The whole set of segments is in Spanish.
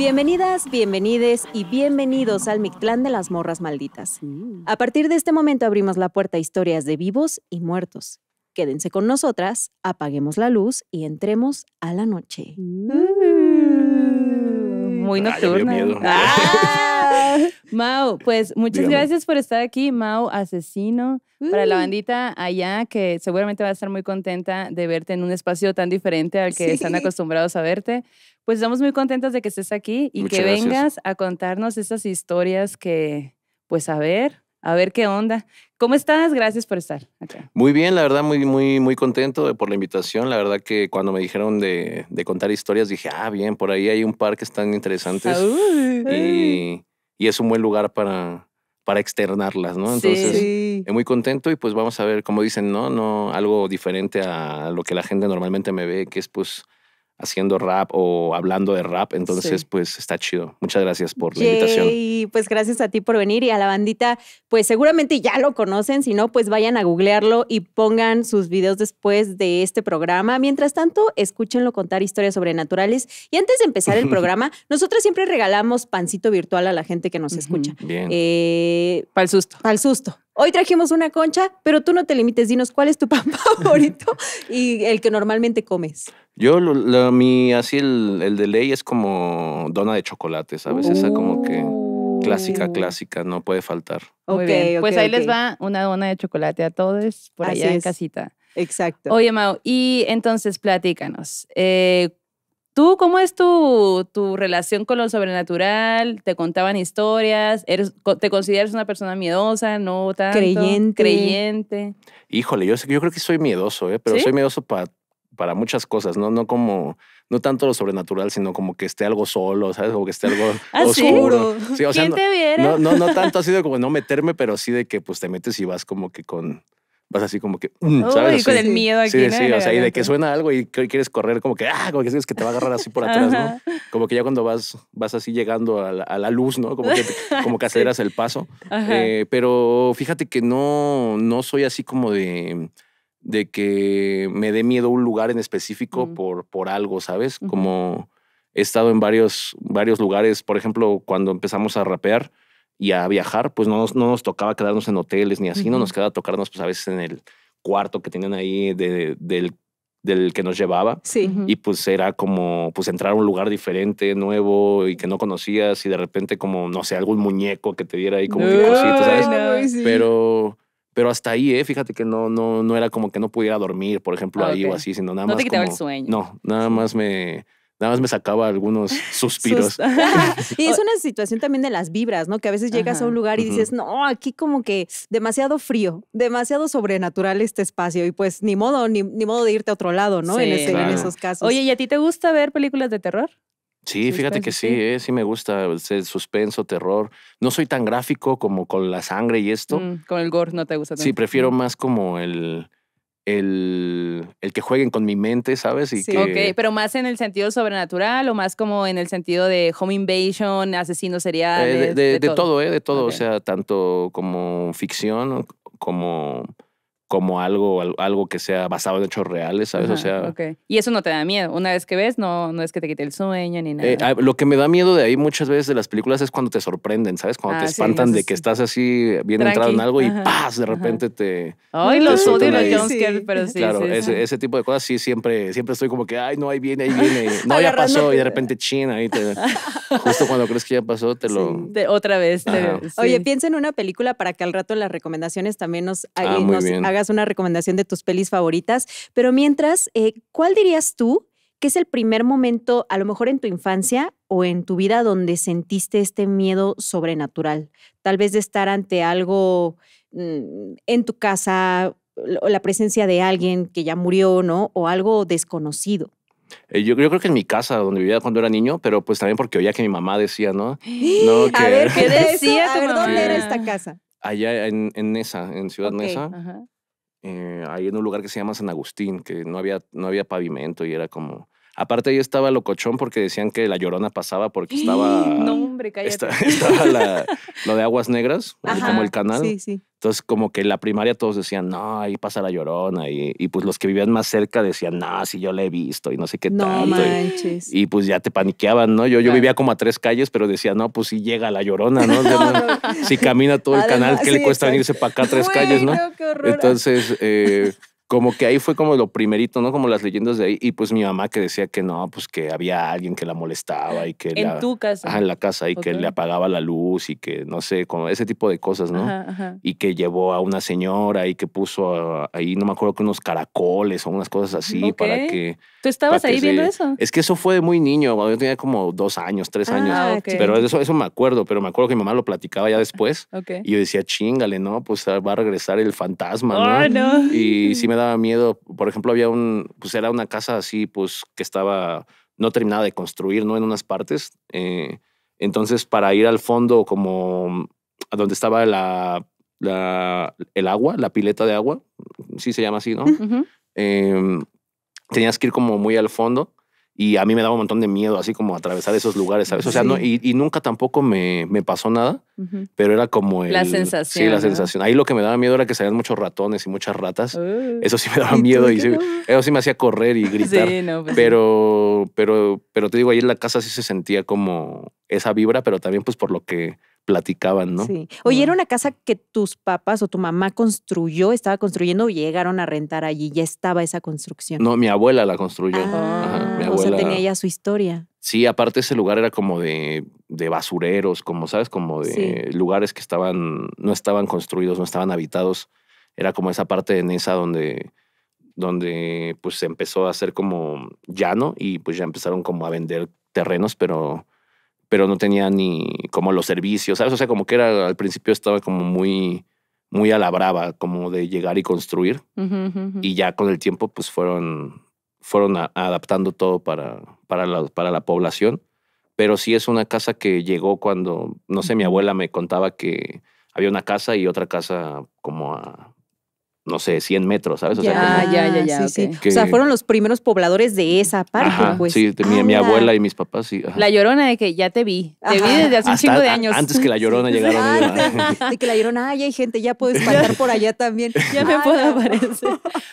Bienvenidas, bienvenides y bienvenidos al Mictlán de las Morras Malditas. A partir de este momento abrimos la puerta a historias de vivos y muertos. Quédense con nosotras, apaguemos la luz y entremos a la noche. Mm. Muy ah, nocturna. Mau, pues muchas gracias por estar aquí, Mau Asesino. Para la mm. bandita allá, que seguramente va a estar muy contenta de verte en un espacio tan diferente al que están acostumbrados a verte. Pues estamos muy contentos de que estés aquí y que vengas a contarnos esas historias que, pues a ver, a ver qué onda. ¿Cómo estás? Gracias por estar acá. Muy bien, la verdad, muy, muy, muy contento por la invitación. La verdad que cuando me dijeron de, contar historias, dije, ah, bien, por ahí hay un par que están interesantes. y, y es un buen lugar para, para externarlas, ¿no? Entonces, es eh, muy contento y pues vamos a ver, como dicen, ¿no? no Algo diferente a lo que la gente normalmente me ve, que es pues haciendo rap o hablando de rap. Entonces, pues está chido. Muchas gracias por la invitación. Y pues gracias a ti por venir y a la bandita, pues seguramente ya lo conocen, si no, pues vayan a googlearlo y pongan sus videos después de este programa. Mientras tanto, escúchenlo contar historias sobrenaturales. Y antes de empezar el programa, nosotros siempre regalamos pancito virtual a la gente que nos escucha. Bien. Eh, para el susto. Para el susto. Hoy trajimos una concha, pero tú no te limites, dinos cuál es tu pan favorito y el que normalmente comes. Yo, lo, mi, así el, de ley es como dona de chocolate, ¿sabes? Esa como que clásica, uh. clásica, no puede faltar. Ok, okay pues ahí les va una dona de chocolate a todos por allá en casita. Exacto. Oye, Mau, y entonces platícanos. Eh, ¿Tú cómo es tu, tu, relación con lo sobrenatural? ¿Te contaban historias? ¿Eres, ¿Te consideras una persona miedosa? ¿No tanto? Creyente. Creyente. Híjole, yo, yo creo que soy miedoso, ¿eh? pero soy miedoso para para muchas cosas, ¿no? No como, no tanto lo sobrenatural, sino como que esté algo solo, ¿sabes? o que esté algo ah, oscuro. ¿sí? o No, tanto así de como no meterme, pero sí de que pues te metes y vas como que con, vas así como que, mm, ¿sabes? con el miedo aquí. Sí, sí, o sea, y de que suena algo y quieres correr como que, ah, como que que te va a agarrar así por atrás, ¿no? Como que ya cuando vas, vas así llegando a la, luz, ¿no? Como que, como que aceleras el paso. Eh, pero fíjate que no, no soy así como de de que me dé miedo un lugar en específico mm. por, por algo, ¿sabes? Como he estado en varios, varios lugares, por ejemplo, cuando empezamos a rapear y a viajar, pues no nos, tocaba quedarnos en hoteles ni así, no nos quedaba tocarnos pues a veces en el cuarto que tenían ahí de, del, del, que nos llevaba. Sí. Y pues era como pues entrar a un lugar diferente, nuevo y que no conocías y de repente como, no sé, algún muñeco que te diera ahí como un que ¿sabes? Pero pero hasta ahí, ¿eh? fíjate que no, no, no era como que no pudiera dormir, por ejemplo, ah, ahí o así, sino nada más. No te quitaba sueño. No, nada más me. Nada más me sacaba algunos suspiros. y es una situación también de las vibras, ¿no? Que a veces llegas a un lugar y dices, no, aquí como que demasiado frío, demasiado sobrenatural este espacio. Y pues ni modo, ni, modo de irte a otro lado, ¿no? en, en, esos casos. Oye, ¿y a ti te gusta ver películas de terror? Sí, fíjate que sí, sí, eh, sí me gusta el suspenso, terror. No soy tan gráfico como con la sangre y esto. Mm, con el gore no te gusta tanto. Sí, prefiero mm. más como el, el, el que jueguen con mi mente, ¿sabes? sí, ok, pero más en el sentido sobrenatural o más como en el sentido de home invasion, asesino serial. Eh, de, todo, ¿eh? De todo, o sea, tanto como ficción como como algo, algo que sea basado en hechos reales, ¿sabes? o sea. Y eso no te da miedo. Una vez que ves, no, no es que te quite el sueño ni eh, nada. Ah, lo que me da miedo de ahí muchas veces de las películas es cuando te sorprenden, ¿sabes? Cuando te ah, espantan de que estás así bien entrado en algo y ¡paz! De repente te. Ay, los odio pero sí. Claro, ese, ese, tipo de cosas sí siempre, siempre estoy como que, ay, no, ahí viene, ahí viene. No, ya pasó. Y de repente, china, ahí te. justo cuando crees que ya pasó, te lo. otra vez. Oye, piensa en una película para que al rato las recomendaciones también nos, ah, eh, nos hagan una recomendación de tus pelis favoritas, pero mientras, eh, ¿cuál dirías tú que es el primer momento, a lo mejor en tu infancia o en tu vida, donde sentiste este miedo sobrenatural? Tal vez de estar ante algo mm, en tu casa, o la presencia de alguien que ya murió, ¿no? O algo desconocido. Eh, yo, creo que en mi casa, donde vivía cuando era niño, pero pues también porque oía que mi mamá decía, ¿no? A ver, ¿qué decía? ¿dónde era esta casa? Allá en, Nesa, en Ciudad Nesa. Ajá eh, ahí en un lugar que se llama San Agustín, que no había, no había pavimento y era como Aparte, yo estaba locochón porque decían que la llorona pasaba porque estaba. No, hombre, cállate. estaba la, lo de aguas negras, como el canal. Entonces, como que en la primaria todos decían, no, ahí pasa la llorona. Y, pues los que vivían más cerca decían, no, si yo la he visto y no sé qué no Y, pues ya te paniqueaban, ¿no? Yo, yo vivía como a tres calles, pero decía, no, pues si llega la llorona, ¿no? Si camina todo el canal, ¿qué le cuesta venirse para acá a tres calles, no? Entonces, eh, como que ahí fue como lo primerito, ¿no? Como las leyendas de ahí. Y pues mi mamá que decía que no, pues que había alguien que la molestaba y que... En tu casa. Ajá, en la casa y que le apagaba la luz y que, no sé, como ese tipo de cosas, ¿no? Ajá, Y que llevó a una señora y que puso ahí, no me acuerdo, que unos caracoles o unas cosas así para que... ¿Tú estabas ahí viendo eso? Es que eso fue de muy niño, cuando yo tenía como dos años, tres ah, años. Pero eso, eso me acuerdo, pero me acuerdo que mi mamá lo platicaba ya después. Y yo decía, chingale, ¿no? Pues ah, va a regresar el fantasma, ¿no? Oh, no. Y sí me daba miedo. Por ejemplo, había un, pues era una casa así, pues que estaba no terminada de construir, ¿no? En unas partes. Eh, entonces, para ir al fondo, como a donde estaba la, la, el agua, la pileta de agua, sí se llama así, ¿no? Em, tenías que ir como muy al fondo y a mí me daba un montón de miedo, así como atravesar esos lugares, ¿sabes? O sea, no, y, nunca tampoco me, pasó nada, pero era como el, La sensación. Sí, la sensación. Ahí lo que me daba miedo era que salían muchos ratones y muchas ratas. Uh. eso sí me daba miedo y eso sí me hacía correr y gritar. Sí, no, pues pero, pero, pero te digo, ahí en la casa sí se sentía como esa vibra, pero también pues por lo que platicaban, ¿no? Sí. Oye, ¿era una casa que tus papás o tu mamá construyó, estaba construyendo y llegaron a rentar allí? ¿Ya estaba esa construcción? No, mi abuela la construyó. Ah, Ajá, O sea, tenía ya su historia. Sí, aparte ese lugar era como de, basureros, como, ¿sabes? Como de lugares que estaban, no estaban construidos, no estaban habitados. Era como esa parte de Nesa donde donde pues se empezó a hacer como llano y pues ya empezaron como a vender terrenos, pero pero no tenía ni como los servicios, ¿sabes? O sea, como que era al principio estaba como muy, muy a la brava, como de llegar y construir. Y ya con el tiempo, pues fueron, fueron adaptando todo para, para, la, para la población. Pero sí es una casa que llegó cuando, no sé, mi abuela me contaba que había una casa y otra casa como a no sé, 100 metros, ¿sabes? O ya, ya, ya, o sea, fueron los primeros pobladores de esa parte, pues. Sí, mi, abuela y mis papás, sí. La llorona de que ya te vi. Te vi desde hace un chingo de años. Antes que la llorona llegara. Ah, de que la llorona, ay, hay gente, ya puedes pasar por allá también. Ya me puedo aparecer.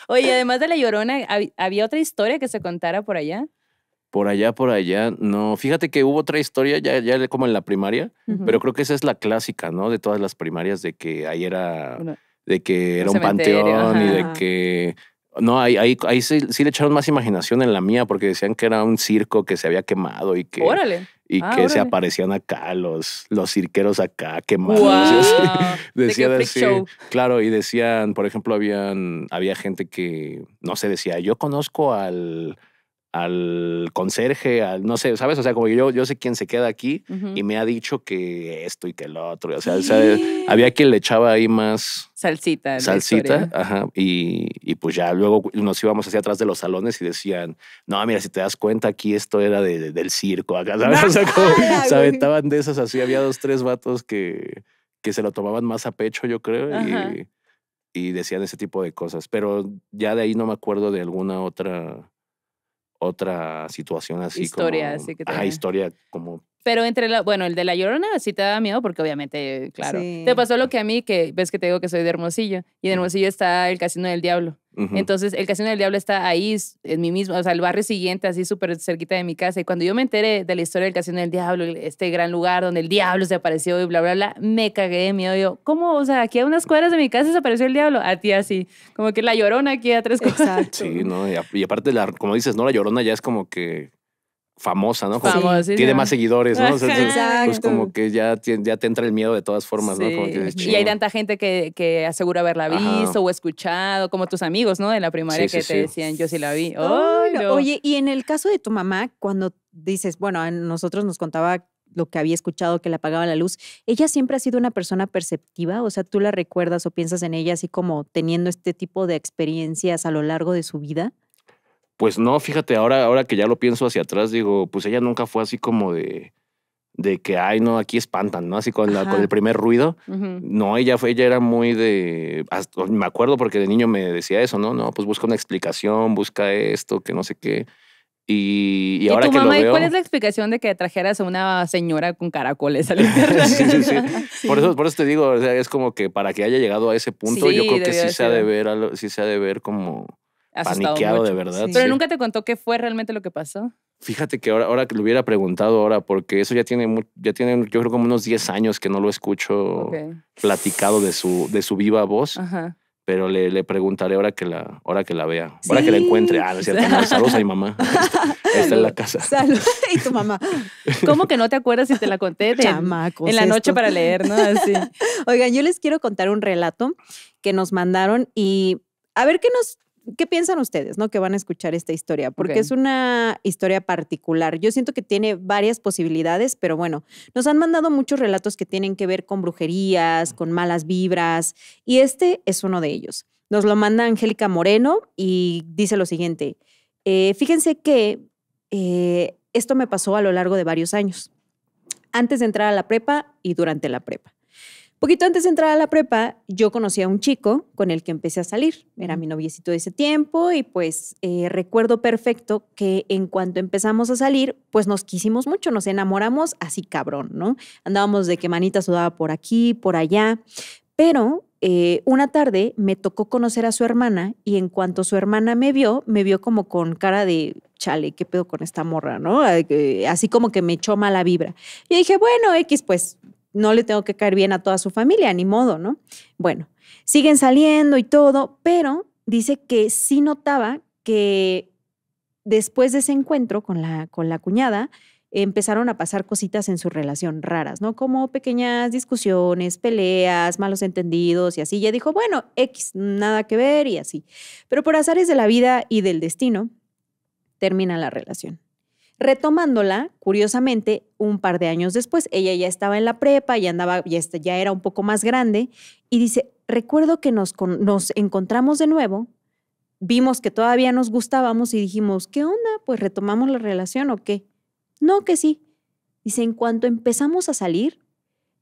Oye, además de la llorona, ¿había otra historia que se contara por allá? Por allá, por allá, no. Fíjate que hubo otra historia ya, ya como en la primaria, pero creo que esa es la clásica, ¿no? De todas las primarias, de que ahí era de que era un, panteón y de que... No, ahí, ahí, sí, le echaron más imaginación en la mía porque decían que era un circo que se había quemado y que... Y ah, que se aparecían acá los, los cirqueros acá quemados. decía decían Claro, y decían, por ejemplo, habían, había gente que, no sé, decía, yo conozco al al conserje, al no sé, ¿sabes? O sea, como yo, yo sé quién se queda aquí y me ha dicho que esto y que el otro. O sea, había quien le echaba ahí más. Salsita. Salsita, ajá. Y, pues ya luego nos íbamos hacia atrás de los salones y decían, no, mira, si te das cuenta, aquí esto era del circo, acá, ¿sabes? O sea, como se aventaban de esas así. Había dos, tres vatos que, que se lo tomaban más a pecho, yo creo. Y, y decían ese tipo de cosas. Pero ya de ahí no me acuerdo de alguna otra otra situación así historia, como... Así que ah, historia como pero entre la, bueno, el de la llorona sí te da miedo porque obviamente, claro. Te pasó lo que a mí, que ves que te digo que soy de Hermosillo, y de Hermosillo está el Casino del Diablo. Entonces, el Casino del Diablo está ahí, en mi mismo, o sea, el barrio siguiente, así súper cerquita de mi casa. Y cuando yo me enteré de la historia del Casino del Diablo, este gran lugar donde el diablo se apareció y bla, bla, bla, me cagué de miedo. Yo, ¿cómo? O sea, aquí a unas cuadras de mi casa se apareció el diablo. A ti así, como que la llorona aquí a tres cosas. Sí, ¿no? Y, aparte, la, como dices, ¿no? La llorona ya es como que famosa, ¿no? Tiene más seguidores, ¿no? Pues como que ya, ya te entra el miedo de todas formas, ¿no? y hay tanta gente que, que asegura haberla visto o escuchado, como tus amigos, ¿no? De la primaria que te decían, yo sí la vi. Oye, y en el caso de tu mamá, cuando dices, bueno, a nosotros nos contaba lo que había escuchado que le apagaba la luz, ¿ella siempre ha sido una persona perceptiva? O sea, ¿tú la recuerdas o piensas en ella así como teniendo este tipo de experiencias a lo largo de su vida? Pues no, fíjate, ahora, ahora que ya lo pienso hacia atrás, digo, pues ella nunca fue así como de, de que, ay, no, aquí espantan, ¿no? Así con, con el primer ruido. No, ella fue, ella era muy de, me acuerdo porque de niño me decía eso, ¿no? No, pues busca una explicación, busca esto, que no sé qué. Y, ahora que lo veo, ¿Cuál es la explicación de que trajeras a una señora con caracoles al sí, sí, sí, Por eso, por te digo, es como que para que haya llegado a ese punto, yo creo que sí se, ha ver, sí se ha de ver como paniqueado de verdad. Pero nunca te contó qué fue realmente lo que pasó. Fíjate que ahora, ahora que lo hubiera preguntado ahora, porque eso ya tiene, ya yo creo como unos 10 años que no lo escucho platicado de su, de su viva voz. pero le, preguntaré ahora que la, ahora que la vea, ahora que la encuentre. Ah, no es cierto, saludos a mi mamá. Está, en la casa. Saludos Y tu mamá. ¿Cómo que no te acuerdas si te la conté? en la noche para leer, ¿no? Así. Oigan, yo les quiero contar un relato que nos mandaron y a ver qué nos ¿qué piensan ustedes, no? Que van a escuchar esta historia, porque es una historia particular. Yo siento que tiene varias posibilidades, pero bueno, nos han mandado muchos relatos que tienen que ver con brujerías, con malas vibras, y este es uno de ellos. Nos lo manda Angélica Moreno y dice lo siguiente. Eh, fíjense que eh, esto me pasó a lo largo de varios años, antes de entrar a la prepa y durante la prepa. Poquito antes de entrar a la prepa, yo conocí a un chico con el que empecé a salir. Era mi noviecito de ese tiempo y pues eh, recuerdo perfecto que en cuanto empezamos a salir, pues nos quisimos mucho, nos enamoramos así cabrón, ¿no? Andábamos de que manita sudaba por aquí, por allá. Pero eh, una tarde me tocó conocer a su hermana y en cuanto su hermana me vio, me vio como con cara de chale, ¿qué pedo con esta morra, no? Así como que me echó mala vibra. Y dije, bueno, X, pues no le tengo que caer bien a toda su familia, ni modo, ¿no? Bueno, siguen saliendo y todo, pero dice que sí notaba que después de ese encuentro con la, con la cuñada, empezaron a pasar cositas en su relación raras, ¿no? Como pequeñas discusiones, peleas, malos entendidos y así. Ya dijo, bueno, X, nada que ver y así. Pero por azares de la vida y del destino, termina la relación. Retomándola, curiosamente, un par de años después, ella ya estaba en la prepa, ya andaba, ya, ya era un poco más grande, y dice, recuerdo que nos, nos encontramos de nuevo, vimos que todavía nos gustábamos y dijimos, ¿qué onda? Pues retomamos la relación o qué. No, que sí. Dice, en cuanto empezamos a salir,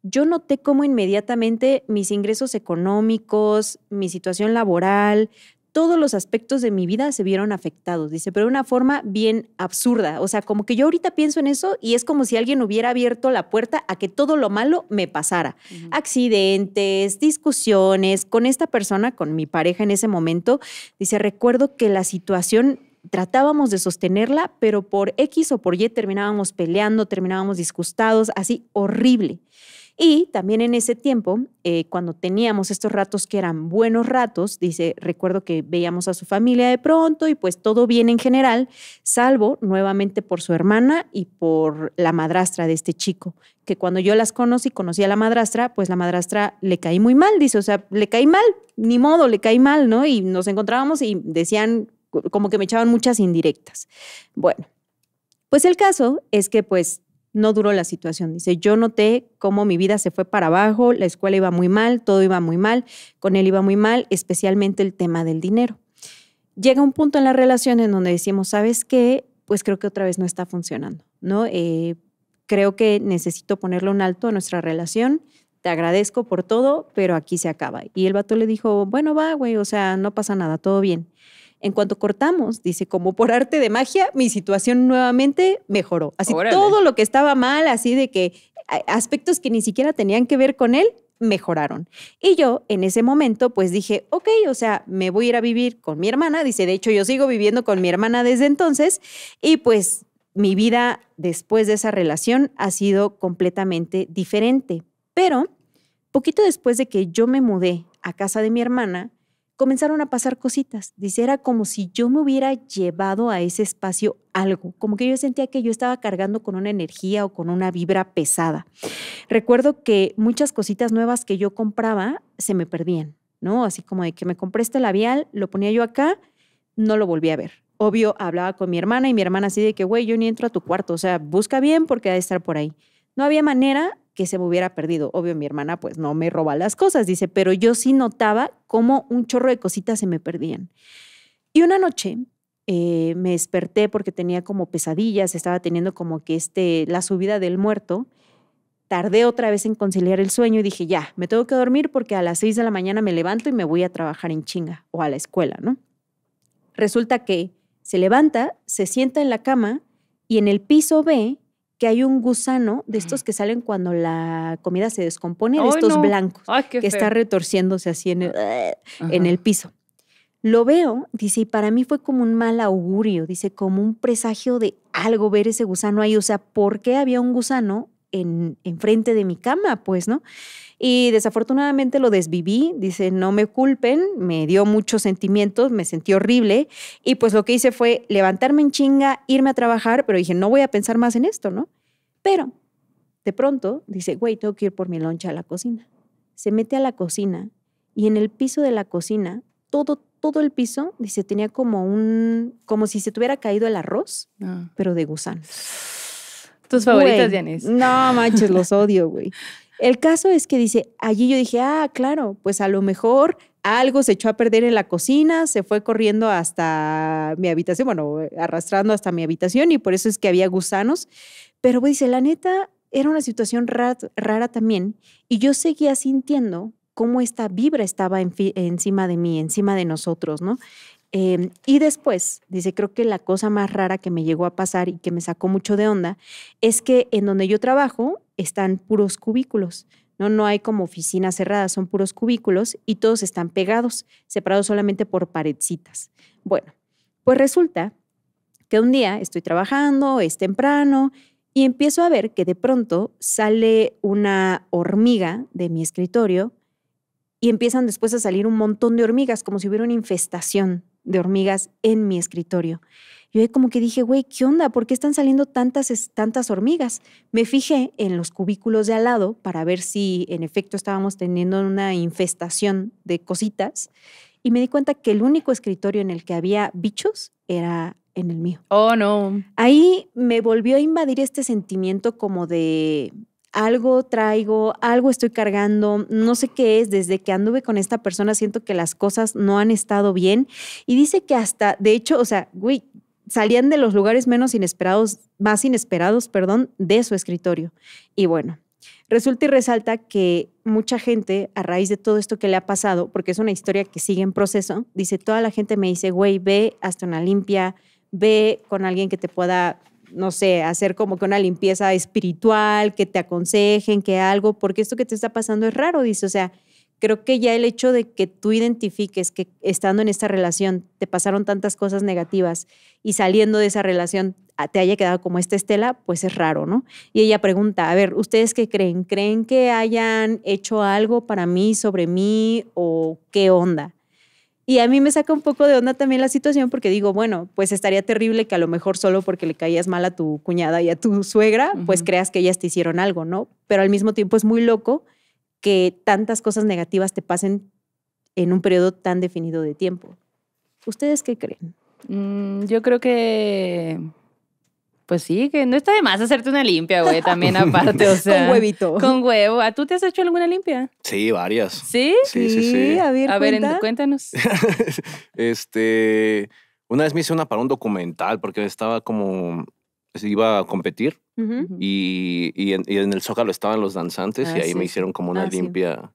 yo noté cómo inmediatamente mis ingresos económicos, mi situación laboral, todos los aspectos de mi vida se vieron afectados, dice, pero de una forma bien absurda. O sea, como que yo ahorita pienso en eso y es como si alguien hubiera abierto la puerta a que todo lo malo me pasara. Accidentes, discusiones con esta persona, con mi pareja en ese momento. Dice, recuerdo que la situación tratábamos de sostenerla, pero por X o por Y terminábamos peleando, terminábamos disgustados, así horrible. Y también en ese tiempo, eh, cuando teníamos estos ratos que eran buenos ratos, dice, recuerdo que veíamos a su familia de pronto y pues todo bien en general, salvo nuevamente por su hermana y por la madrastra de este chico, que cuando yo las conocí, conocí a la madrastra, pues la madrastra le caí muy mal, dice, o sea, le caí mal, ni modo, le caí mal, ¿no? Y nos encontrábamos y decían como que me echaban muchas indirectas. Bueno, pues el caso es que pues no duró la situación. Dice, yo noté cómo mi vida se fue para abajo, la escuela iba muy mal, todo iba muy mal, con él iba muy mal, especialmente el tema del dinero. Llega un punto en la relación en donde decimos, ¿sabes qué? Pues creo que otra vez no está funcionando, ¿no? Eh, creo que necesito ponerle un alto a nuestra relación, te agradezco por todo, pero aquí se acaba. Y el vato le dijo, bueno, va, güey, o sea, no pasa nada, todo bien. En cuanto cortamos, dice, como por arte de magia, mi situación nuevamente mejoró. Así todo lo que estaba mal, así de que eh, aspectos que ni siquiera tenían que ver con él, mejoraron. Y yo en ese momento pues dije, ok, o sea, me voy a ir a vivir con mi hermana. Dice, de hecho yo sigo viviendo con mi hermana desde entonces y pues mi vida después de esa relación ha sido completamente diferente. Pero poquito después de que yo me mudé a casa de mi hermana, comenzaron a pasar cositas. Dice, era como si yo me hubiera llevado a ese espacio algo, como que yo sentía que yo estaba cargando con una energía o con una vibra pesada. Recuerdo que muchas cositas nuevas que yo compraba se me perdían, ¿no? Así como de que me compré este labial, lo ponía yo acá, no lo volví a ver. Obvio, hablaba con mi hermana y mi hermana así de que, güey, yo ni entro a tu cuarto, o sea, busca bien porque ha de estar por ahí. No había manera que se me hubiera perdido. Obvio, mi hermana pues no me roba las cosas, dice, pero yo sí notaba cómo un chorro de cositas se me perdían. Y una noche eh, me desperté porque tenía como pesadillas, estaba teniendo como que este, la subida del muerto. Tardé otra vez en conciliar el sueño y dije, ya, me tengo que dormir porque a las 6 de la mañana me levanto y me voy a trabajar en chinga o a la escuela, ¿no? Resulta que se levanta, se sienta en la cama y en el piso ve que hay un gusano de estos que salen cuando la comida se descompone, de estos blancos, que está retorciéndose así en el, en el, piso. Lo veo, dice, y para mí fue como un mal augurio, dice, como un presagio de algo ver ese gusano ahí. O sea, ¿por qué había un gusano en, de mi cama, pues, ¿no? Y desafortunadamente lo desviví, dice, no me culpen, me dio muchos sentimientos, me sentí horrible y pues lo que hice fue levantarme en chinga, irme a trabajar, pero dije, no voy a pensar más en esto, ¿no? Pero de pronto dice, güey, tengo que ir por mi loncha a la cocina. Se mete a la cocina y en el piso de la cocina, todo, todo el piso, dice, tenía como un, como si se tuviera caído el arroz, ah. pero de gusanos. Tus favoritas, No manches, los odio, güey. El caso es que dice, allí yo dije, ah, claro, pues a lo mejor algo se echó a perder en la cocina, se fue corriendo hasta mi habitación, bueno, arrastrando hasta mi habitación y por eso es que había gusanos. Pero güey, dice, la neta, era una situación rara, también y yo seguía sintiendo cómo esta vibra estaba encima de mí, encima de nosotros, ¿no? Em, y después, dice, creo que la cosa más rara que me llegó a pasar y que me sacó mucho de onda es que en donde yo trabajo están puros cubículos. No, no hay como oficinas cerradas, son puros cubículos y todos están pegados, separados solamente por paredcitas. Bueno, pues resulta que un día estoy trabajando, es temprano, y empiezo a ver que de pronto sale una hormiga de mi escritorio y empiezan después a salir un montón de hormigas, como si hubiera una infestación de hormigas en mi escritorio. Yo como que dije, güey, ¿qué onda? ¿Por qué están saliendo tantas, tantas hormigas? Me fijé en los cubículos de al lado para ver si en efecto estábamos teniendo una infestación de cositas y me di cuenta que el único escritorio en el que había bichos era en el mío. Oh, no. Ahí me volvió a invadir este sentimiento como de algo traigo, algo estoy cargando, no sé qué es, desde que anduve con esta persona siento que las cosas no han estado bien. Y dice que hasta, de hecho, o sea, güey, salían de los lugares menos inesperados, más inesperados, perdón, de su escritorio. Y bueno, resulta y resalta que mucha gente, a raíz de todo esto que le ha pasado, porque es una historia que sigue en proceso, dice, toda la gente me dice, güey, ve hasta una limpia, ve con alguien que te pueda no sé, hacer como que una limpieza espiritual, que te aconsejen, que algo, porque esto que te está pasando es raro, dice, o sea, creo que ya el hecho de que tú identifiques que estando en esta relación te pasaron tantas cosas negativas y saliendo de esa relación te haya quedado como esta estela, pues es raro, ¿no? Y ella pregunta, a ver, ¿ustedes qué creen? ¿Creen que hayan hecho algo para mí, sobre mí o qué onda? Y a mí me saca un poco de onda también la situación porque digo, bueno, pues estaría terrible que a lo mejor solo porque le caías mal a tu cuñada y a tu suegra, pues creas que ellas te hicieron algo, ¿no? Pero al mismo tiempo es muy loco que tantas cosas negativas te pasen en un periodo tan definido de tiempo. ¿Ustedes qué creen? Mm, yo creo que pues sí, que no está de más hacerte una limpia, güey, también aparte, o sea. con huevito. Con huevo. ¿A tú te has hecho alguna limpia? Sí, varias. ¿Sí? Sí, sí, sí. A ver, cuéntanos. este, una vez me hice una para un documental porque estaba como, iba a competir y, en, el Zócalo estaban los danzantes y ah, ahí me hicieron como una ah, limpia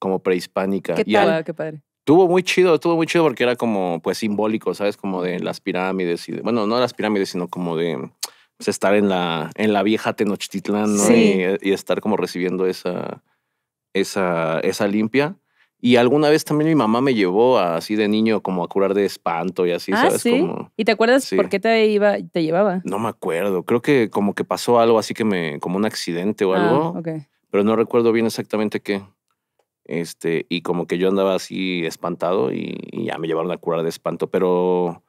como prehispánica. ¿Qué tal? qué padre. Tuvo muy chido, tuvo muy chido porque era como, pues, simbólico, ¿sabes? Como de las pirámides y de, bueno, no las pirámides, sino como de pues, estar en la, en la vieja Tenochtitlán, eh, Y, estar como recibiendo esa, esa, esa limpia. Y alguna vez también mi mamá me llevó así de niño como a curar de espanto y así, ah, ¿sí? ¿Y te acuerdas por qué te, iba, te llevaba? No me acuerdo. Creo que como que pasó algo así que me, como un accidente o ah, algo. Pero no recuerdo bien exactamente qué. Este, y como que yo andaba así espantado y, ya me llevaron a curar de espanto, pero,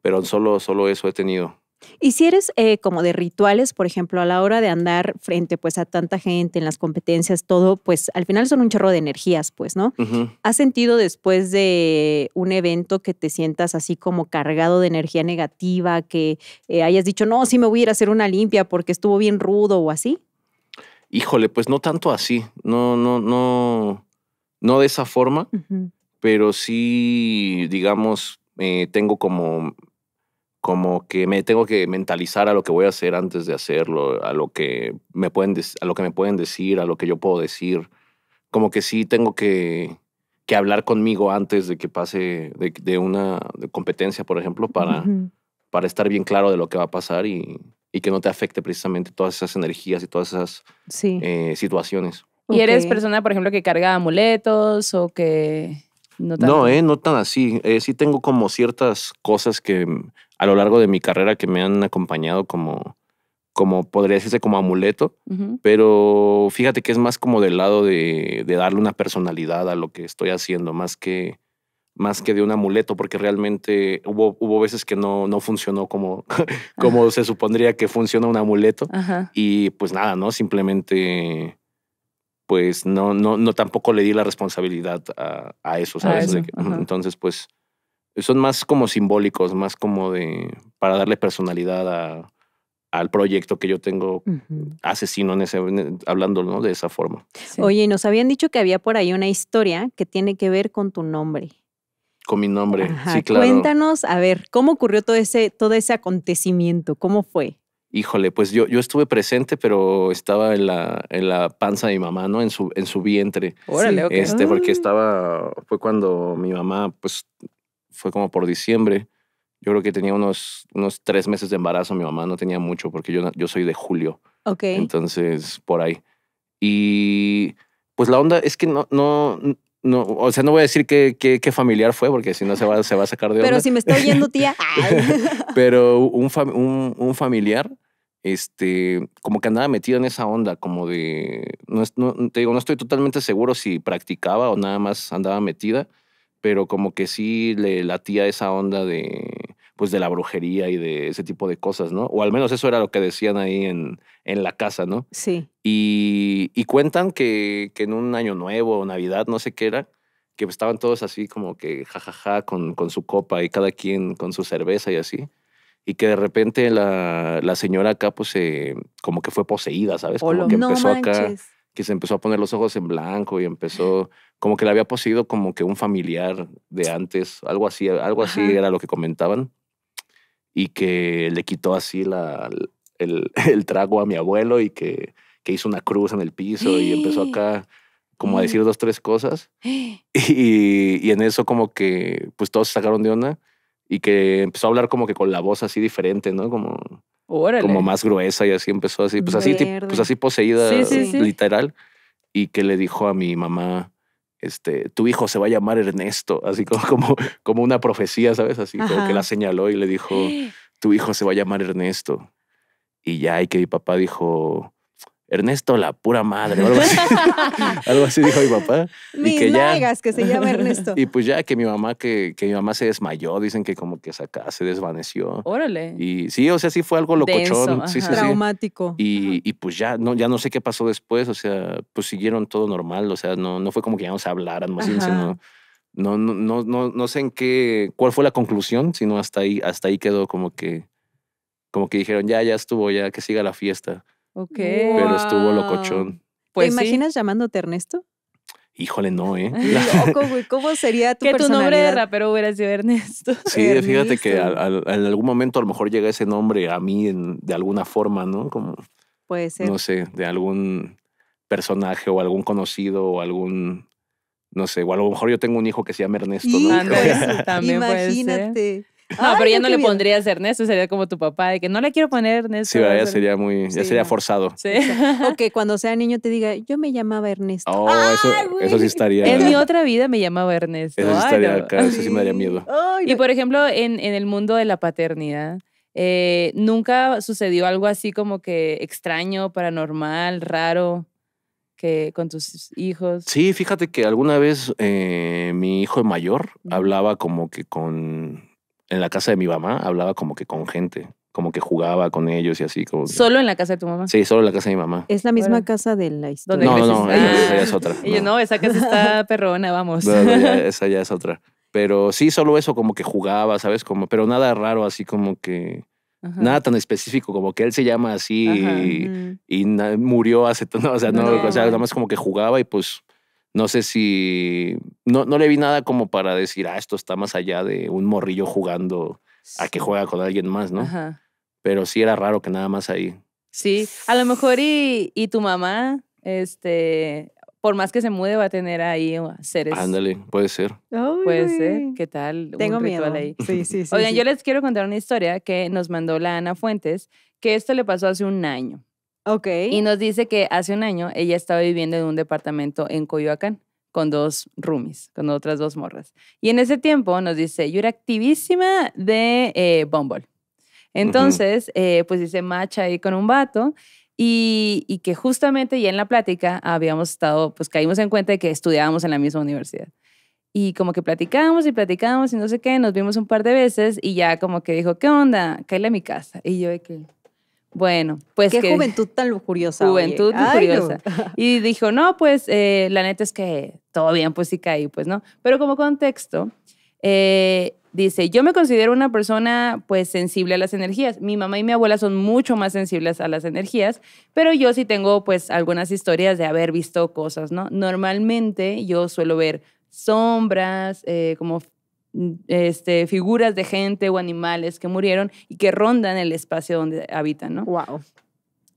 pero solo, solo eso he tenido. Y si eres eh, como de rituales, por ejemplo, a la hora de andar frente pues a tanta gente en las competencias, todo, pues al final son un chorro de energías, pues, ¿no? ¿Has sentido después de un evento que te sientas así como cargado de energía negativa, que eh, hayas dicho, no, sí me voy a ir a hacer una limpia porque estuvo bien rudo o así? Híjole, pues no tanto así, no, no, no no de esa forma, pero sí, digamos, eh, tengo como, como que me tengo que mentalizar a lo que voy a hacer antes de hacerlo, a lo que me pueden, a lo que me pueden decir, a lo que yo puedo decir. Como que sí tengo que, hablar conmigo antes de que pase de, una competencia, por ejemplo, para, para estar bien claro de lo que va a pasar y, que no te afecte precisamente todas esas energías y todas esas eh, situaciones. ¿Y eres persona, por ejemplo, que carga amuletos o que... No, no, eh, no tan así. Eh, sí tengo como ciertas cosas que mm, a lo largo de mi carrera que me han acompañado como, como podría decirse como amuleto, pero fíjate que es más como del lado de, darle una personalidad a lo que estoy haciendo, más que, más que de un amuleto, porque realmente hubo, hubo veces que no, no funcionó como, como se supondría que funciona un amuleto. Y pues nada, ¿no? Simplemente pues no, no, no tampoco le di la responsabilidad a, eso, ¿sabes? entonces, pues son más como simbólicos, más como de para darle personalidad al proyecto que yo tengo asesino en ese, hablando de esa forma. Oye, nos habían dicho que había por ahí una historia que tiene que ver con tu nombre. Con mi nombre, sí, claro. Cuéntanos, a ver, ¿cómo ocurrió todo ese, todo ese acontecimiento? ¿Cómo fue? híjole, pues yo, yo estuve presente, pero estaba en la, en la panza de mi mamá, ¿no? En su, en su vientre. Órale, Este, porque ah. estaba, fue cuando mi mamá, pues, fue como por diciembre. Yo creo que tenía unos, unos tres meses de embarazo. Mi mamá no tenía mucho porque yo, yo soy de julio. Ok. Entonces, por ahí. Y pues la onda es que no, no, no, o sea, no voy a decir qué, que familiar fue, porque si no se va, se va a sacar de onda. Pero si me está oyendo, tía. Pero un, un, un familiar este, como que andaba metida en esa onda, como de, no, te digo, no estoy totalmente seguro si practicaba o nada más andaba metida, pero como que sí le latía esa onda de, pues de la brujería y de ese tipo de cosas, ¿no? O al menos eso era lo que decían ahí en, en la casa, ¿no? Sí. Y, cuentan que, que, en un año nuevo Navidad, no sé qué era, que estaban todos así como que jajaja con, con su copa y cada quien con su cerveza y así y que de repente la, señora acá, pues, como que fue poseída, ¿sabes? Como que empezó acá, que se empezó a poner los ojos en blanco y empezó, como que la había poseído como que un familiar de antes, algo así, algo así era lo que comentaban, y que le quitó así la, el, trago a mi abuelo y que, que hizo una cruz en el piso y empezó acá como a decir mm. dos, tres cosas. Y, y en eso como que, pues todos se sacaron de onda y que empezó a hablar como que con la voz así diferente, ¿no? Como, como más gruesa y así empezó así, pues así, pues, poseída, literal, y que le dijo a mi mamá, este, tu hijo se va a llamar Ernesto, así como, como, como una profecía, ¿sabes? Así como que la señaló y le dijo, tu hijo se va a llamar Ernesto. Y ya, y que mi papá dijo, Ernesto la pura madre, algo así. algo así dijo mi papá. Mis y que se llama Ernesto. Y pues ya que mi mamá, que, que mi mamá se desmayó, dicen que como que saca, se desvaneció. Órale. Y sí, o sea, sí fue algo locochón. sí, sí, Traumático. Y, y, pues ya no, ya no sé qué pasó después, o sea, pues siguieron todo normal, o sea, no, no fue como que ya no se hablaran, más sino... No, no, no, no, no sé en qué, cuál fue la conclusión, sino hasta ahí, hasta ahí quedó como que, como que dijeron, ya, ya estuvo, ya que siga la fiesta. Ok. Pero estuvo locochón. ¿Te pues imaginas llamándote Ernesto? Híjole, no, ¿eh? ¿cómo sería tu Que tu nombre de rapero hubiera sido Ernesto. Sí, fíjate que en algún momento a lo mejor llega ese nombre a mí de alguna forma, ¿no? Como, Puede ser. No sé, de algún personaje o algún conocido o algún, no sé, o a lo mejor yo tengo un hijo que se llama Ernesto, también Imagínate. No, pero ya no le pondría pondrías Ernesto, sería como tu papá, de que no le quiero poner Ernesto. Sí, ya sería muy, ya sería forzado. O que cuando sea niño te diga, yo me llamaba Ernesto. Oh, eso, sí estaría. En mi otra vida me llamaba Ernesto. Eso sí estaría, eso sí me daría miedo. Y por ejemplo, en, el mundo de la paternidad, eh, ¿Nunca sucedió algo así como que extraño, paranormal, raro que con tus hijos? Sí, fíjate que alguna vez eh, mi hijo mayor hablaba como que con en la casa de mi mamá hablaba como que con gente, como que jugaba con ellos y así. ¿Solo en la casa de tu mamá? Sí, solo en la casa de mi mamá. ¿Es la misma casa de la historia? No, no, esa ya es ah. otra. no. esa casa está perrona, vamos. esa ya es otra. Pero sí, solo eso, como que jugaba, ¿sabes? Como, pero nada raro, así como que... Nada tan específico como que él se llama así y, murió hace... tanto. o sea, nada más como que jugaba y pues no sé si. No, no le vi nada como para decir, ah, esto está más allá de un morrillo jugando a que juega con alguien más, ¿no? Ajá. Pero sí era raro que nada más ahí. Sí, a lo mejor y, y tu mamá, este, por más que se mude, va a tener ahí uh, seres. Ándale, puede ser. puede ser, ¿qué tal? Tengo miedo. Ahí? Sí, sí, sí. Oigan, yo les quiero contar una historia que nos mandó la Ana Fuentes, que esto le pasó hace un año. Y nos dice que hace un año ella estaba viviendo en un departamento en Coyoacán con dos roomies, con otras dos morras. Y en ese tiempo nos dice, yo era activísima de eh, Bumble. Entonces, eh, pues hice macha ahí con un vato y, y, que justamente ya en la plática habíamos estado, pues caímos en cuenta de que estudiábamos en la misma universidad. Y como que platicábamos y platicábamos y no sé qué, nos vimos un par de veces y ya como que dijo, ¿qué onda? Caíle a mi casa. Y yo de que... Bueno, pues. Qué que, juventud tan lujuriosa. Juventud lujuriosa. Y dijo, no, pues eh, la neta es que todo bien, pues sí caí, pues no. Pero como contexto, eh, dice, yo me considero una persona pues sensible a las energías. Mi mamá y mi abuela son mucho más sensibles a las energías, pero yo sí tengo pues algunas historias de haber visto cosas, ¿no? Normalmente yo suelo ver sombras, eh, como como Mm, este, figuras de gente o animales que murieron y que rondan el espacio donde habitan, ¿no? Wow.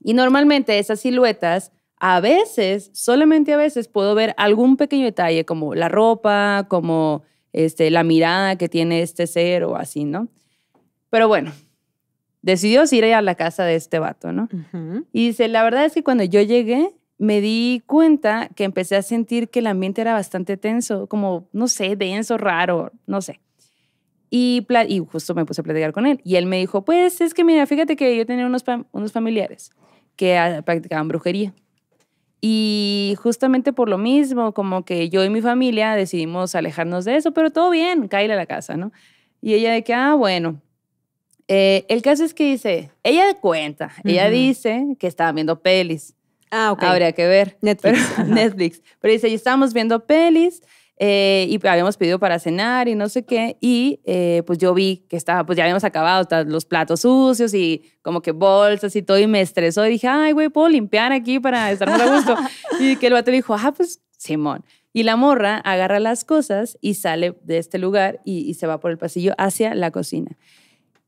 Y normalmente esas siluetas, a veces, solamente a veces, puedo ver algún pequeño detalle, como la ropa, como este, la mirada que tiene este ser o así, ¿no? Pero bueno, decidió ir a la casa de este vato, ¿no? Y dice, la verdad es que cuando yo llegué, me di cuenta que empecé a sentir que el ambiente era bastante tenso, como, no sé, denso, raro, no sé. Y, y justo me puse a platicar con él. Y él me dijo, pues es que mira, fíjate que yo tenía unos, unos familiares que ah, practicaban brujería. Y justamente por lo mismo, como que yo y mi familia decidimos alejarnos de eso, pero todo bien, cae a la casa, ¿no? Y ella de que, ah, bueno, eh, el caso es que dice, ella cuenta, ella dice que estaba viendo pelis. Ah, ok. Habría que ver. Netflix. Pero, Netflix. Pero dice, y estábamos viendo pelis eh, y habíamos pedido para cenar y no sé qué. Y eh, pues yo vi que estaba, pues ya habíamos acabado los platos sucios y como que bolsas y todo. Y me estresó y dije, ay, güey, puedo limpiar aquí para estar más a gusto. y que el vato dijo, ah, pues Simón. Y la morra agarra las cosas y sale de este lugar y se va por el pasillo hacia la cocina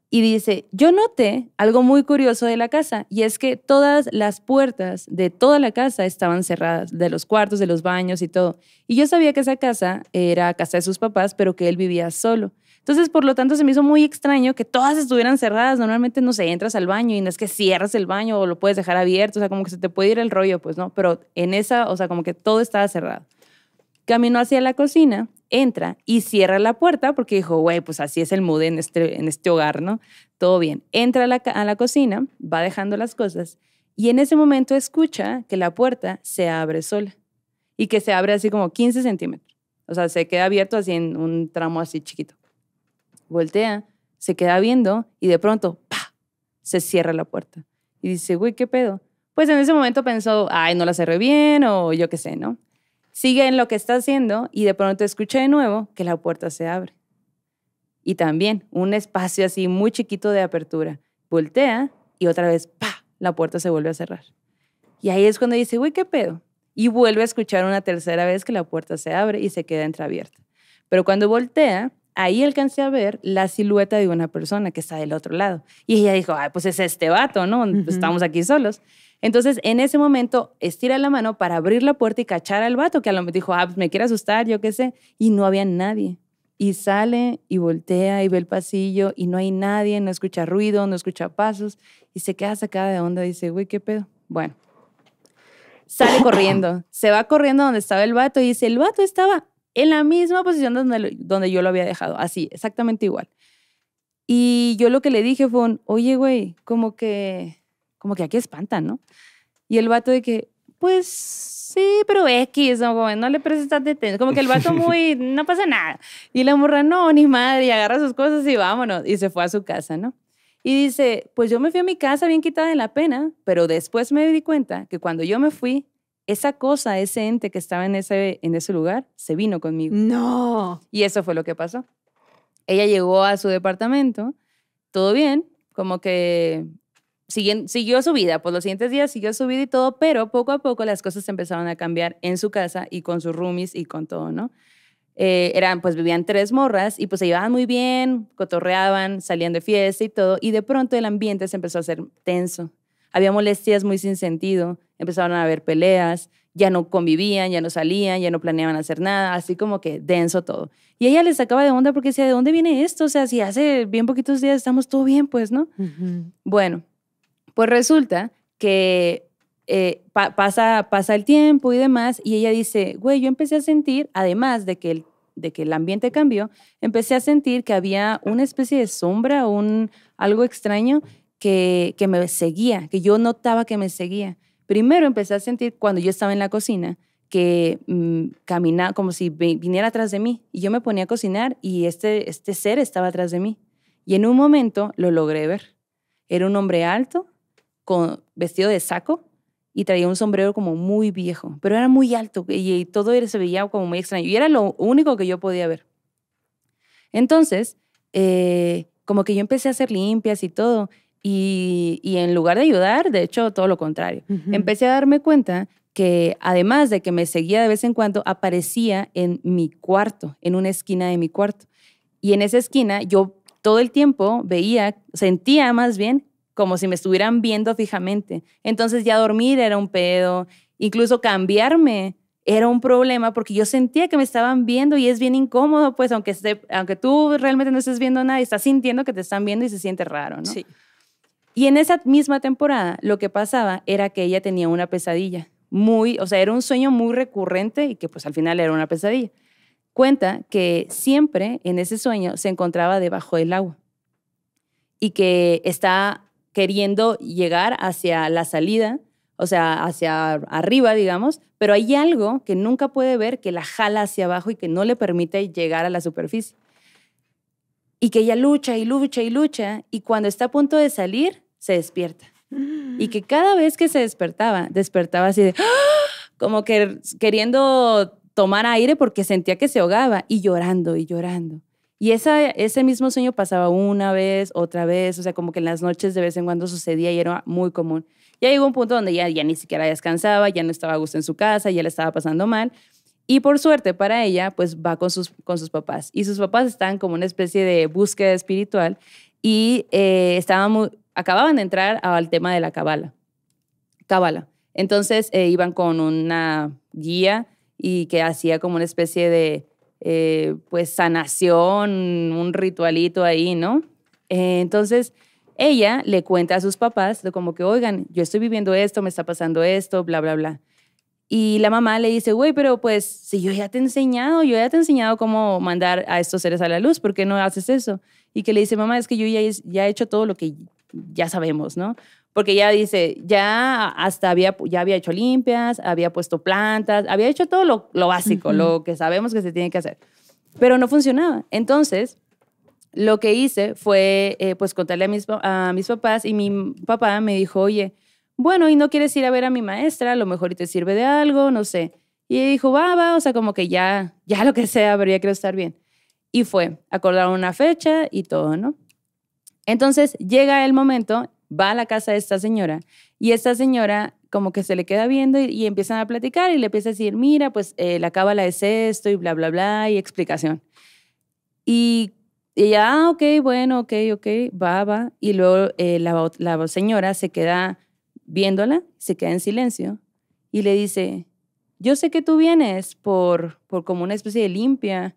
y dice, yo noté algo muy curioso de la casa y es que todas las puertas de toda la casa estaban cerradas, de los cuartos, de los baños y todo. Y yo sabía que esa casa era casa de sus papás, pero que él vivía solo. Entonces, por lo tanto, se me hizo muy extraño que todas estuvieran cerradas. Normalmente, no se entras al baño y no es que cierras el baño o lo puedes dejar abierto, o sea, como que se te puede ir el rollo, pues no, pero en esa, o sea, como que todo estaba cerrado. Caminó hacia la cocina entra y cierra la puerta porque dijo, güey, pues así es el mood en este, en este hogar, ¿no? Todo bien. Entra a la, cocina, va dejando las cosas y en ese momento escucha que la puerta se abre sola y que se abre así como 15 centímetros. O sea, se queda abierto así en un tramo así chiquito. Voltea, se queda viendo y de pronto, ¡pa! Se cierra la puerta. Y dice, güey, ¿qué pedo? Pues en ese momento pensó, ay, no la cerré bien o yo qué sé, ¿no? sigue en lo que está haciendo y de pronto escucha de nuevo que la puerta se abre. Y también un espacio así muy chiquito de apertura. Voltea y otra vez, ¡pa! La puerta se vuelve a cerrar. Y ahí es cuando dice, uy, qué pedo. Y vuelve a escuchar una tercera vez que la puerta se abre y se queda entreabierta. Pero cuando voltea, ahí alcancé a ver la silueta de una persona que está del otro lado. Y ella dijo, ay, pues es este vato, ¿no? Estamos aquí solos. Entonces, en ese momento, estira la mano para abrir la puerta y cachar al vato, que a lo mejor dijo, ah, pues, me quiere asustar, yo qué sé, y no había nadie. Y sale y voltea y ve el pasillo y no hay nadie, no escucha ruido, no escucha pasos y se queda sacada de onda. Dice, güey, ¿qué pedo? Bueno, sale corriendo, se va corriendo donde estaba el vato y dice, el vato estaba en la misma posición donde, donde yo lo había dejado, así, exactamente igual. Y yo lo que le dije fue oye, güey, como que como que aquí ah, espantan, ¿no? Y el vato de que, pues sí, pero X, ¿no? le prestas atención. Como que el vato muy, no pasa nada. Y la morra, no, ni madre, y agarra sus cosas y vámonos. Y se fue a su casa, ¿no? Y dice, pues yo me fui a mi casa bien quitada de la pena, pero después me di cuenta que cuando yo me fui, esa cosa, ese ente que estaba en ese, en ese lugar, se vino conmigo. No. Y eso fue lo que pasó. Ella llegó a su departamento, todo bien, como que siguió, su vida, pues los siguientes días siguió su vida y todo, pero poco a poco las cosas empezaron a cambiar en su casa y con sus roomies y con todo, ¿no? Eh, eran, pues vivían tres morras y pues se llevaban muy bien, cotorreaban, salían de fiesta y todo, y de pronto el ambiente se empezó a hacer tenso. Había molestias muy sin sentido, empezaron a haber peleas, ya no convivían, ya no salían, ya no planeaban hacer nada, así como que denso todo. Y ella les sacaba de onda porque decía, ¿de dónde viene esto? O sea, si hace bien poquitos días estamos todo bien, pues, ¿no? Bueno, pues resulta que eh, pasa, pasa el tiempo y demás, y ella dice, güey, yo empecé a sentir, además de que el, de que el ambiente cambió, empecé a sentir que había una especie de sombra, un, algo extraño que, que me seguía, que yo notaba que me seguía. Primero empecé a sentir cuando yo estaba en la cocina que mm, caminaba como si viniera atrás de mí y yo me ponía a cocinar y este, este ser estaba atrás de mí. Y en un momento lo logré ver. Era un hombre alto, vestido de saco y traía un sombrero como muy viejo, pero era muy alto y, todo se veía como muy extraño. Y era lo único que yo podía ver. Entonces, eh, como que yo empecé a hacer limpias y todo, y, en lugar de ayudar, de hecho, todo lo contrario. Empecé a darme cuenta que además de que me seguía de vez en cuando, aparecía en mi cuarto, en una esquina de mi cuarto. Y en esa esquina yo todo el tiempo veía, sentía más bien como si me estuvieran viendo fijamente. Entonces ya dormir era un pedo, incluso cambiarme era un problema porque yo sentía que me estaban viendo y es bien incómodo, pues aunque, aunque tú realmente no estés viendo nada, estás sintiendo que te están viendo y se siente raro, ¿no? Sí. Y en esa misma temporada lo que pasaba era que ella tenía una pesadilla, muy, o sea, era un sueño muy recurrente y que pues al final era una pesadilla. Cuenta que siempre en ese sueño se encontraba debajo del agua y que está queriendo llegar hacia la salida, o sea, hacia arriba, digamos, pero hay algo que nunca puede ver que la jala hacia abajo y que no le permite llegar a la superficie. Y que ella lucha y lucha y lucha, y cuando está a punto de salir, se despierta. Y que cada vez que se despertaba, despertaba así de, ¡Ah! como que queriendo tomar aire porque sentía que se ahogaba y llorando y llorando. Y esa, ese mismo sueño pasaba una vez, otra vez, o sea, como que en las noches de vez en cuando sucedía y era muy común. Ya llegó un punto donde ya, ya ni siquiera descansaba, ya no estaba a gusto en su casa, ya le estaba pasando mal. Y por suerte para ella, pues va con sus, con sus papás. Y sus papás están como una especie de búsqueda espiritual y eh, acababan de entrar al tema de la cabala. Cabala. Entonces eh, iban con una guía y que hacía como una especie de eh, pues sanación, un ritualito ahí, ¿no? Eh, entonces, ella le cuenta a sus papás de como que, oigan, yo estoy viviendo esto, me está pasando esto, bla, bla, bla. Y la mamá le dice, güey, pero pues si yo ya te he enseñado, yo ya te he enseñado cómo mandar a estos seres a la luz, ¿por qué no haces eso? Y que le dice, mamá, es que yo ya, ya he hecho todo lo que ya sabemos, ¿no? porque ya dice, ya hasta había, ya había hecho limpias, había puesto plantas, había hecho todo lo, lo básico, lo que sabemos que se tiene que hacer, pero no funcionaba. Entonces, lo que hice fue, eh, pues, contarle a mis, a mis papás y mi papá me dijo, oye, bueno, y no quieres ir a ver a mi maestra, a lo mejor y te sirve de algo, no sé. Y dijo, va, va, o sea, como que ya, ya lo que sea, pero ya quiero estar bien. Y fue, acordaron una fecha y todo, ¿no? Entonces llega el momento va a la casa de esta señora y esta señora como que se le queda viendo y, empiezan a platicar y le empieza a decir, mira, pues eh, la cábala es esto y bla, bla, bla, y explicación. Y ella, ah, ok, bueno, ok, ok, va, va. Y luego eh, la, la señora se queda viéndola, se queda en silencio y le dice, yo sé que tú vienes por, por como una especie de limpia,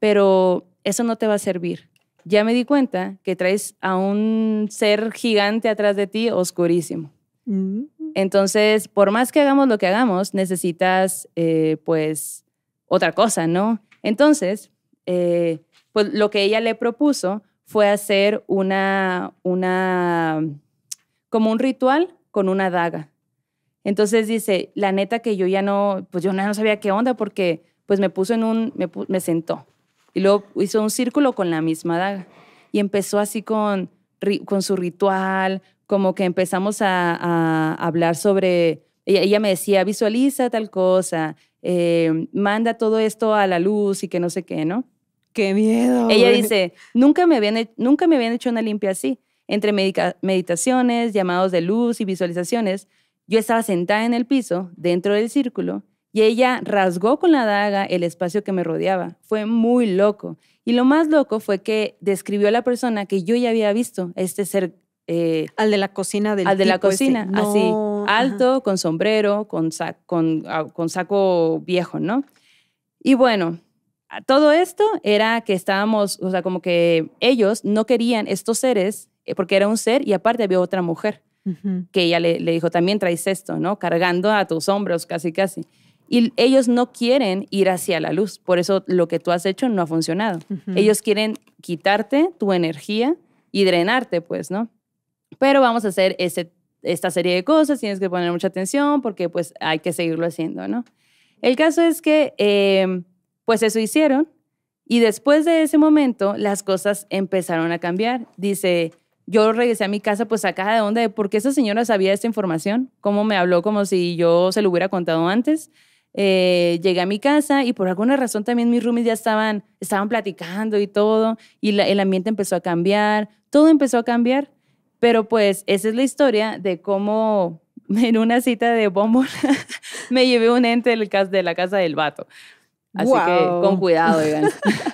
pero eso no te va a servir ya me di cuenta que traes a un ser gigante atrás de ti oscurísimo. Mm. Entonces, por más que hagamos lo que hagamos, necesitas eh, pues otra cosa, ¿no? Entonces, eh, pues lo que ella le propuso fue hacer una, una, como un ritual con una daga. Entonces dice, la neta que yo ya no, pues yo no sabía qué onda porque pues me puso en un, me sentó y luego hizo un círculo con la misma daga. Y empezó así con, con su ritual, como que empezamos a, hablar sobre, ella, ella, me decía, visualiza tal cosa, eh, manda todo esto a la luz y que no sé qué, ¿no? ¡Qué miedo! Ella dice, nunca me, habían, nunca me habían hecho una limpia así. Entre meditaciones, llamados de luz y visualizaciones, yo estaba sentada en el piso, dentro del círculo, y ella rasgó con la daga el espacio que me rodeaba. Fue muy loco. Y lo más loco fue que describió a la persona que yo ya había visto, este ser... Eh, al de la cocina del Al de la este. cocina, así, alto, con sombrero, con, ah, con, saco viejo, ¿no? Y bueno, todo esto era que estábamos, o sea, como que ellos no querían estos seres, eh, porque era un ser y aparte había otra mujer, que ella le, le, dijo, también traes esto, ¿no? Cargando a tus hombros, casi, casi. Y ellos no quieren ir hacia la luz, por eso lo que tú has hecho no ha funcionado. Ellos quieren quitarte tu energía y drenarte, pues, ¿no? Pero vamos a hacer ese, esta serie de cosas, tienes que poner mucha atención porque pues hay que seguirlo haciendo, ¿no? El caso es que em, pues eso hicieron y después de ese momento las cosas empezaron a cambiar. Dice, yo regresé a mi casa pues acá, de dónde? por qué esa señora sabía esta información, cómo me habló como si yo se lo hubiera contado antes. Eh, llegué a mi casa y por alguna razón también mis roomies ya estaban, estaban platicando y todo, y el ambiente empezó a cambiar, todo empezó a cambiar, pero pues esa es la historia de cómo en una cita de Bumble me llevé un ente del, de la casa del vato. Así que con cuidado, digan.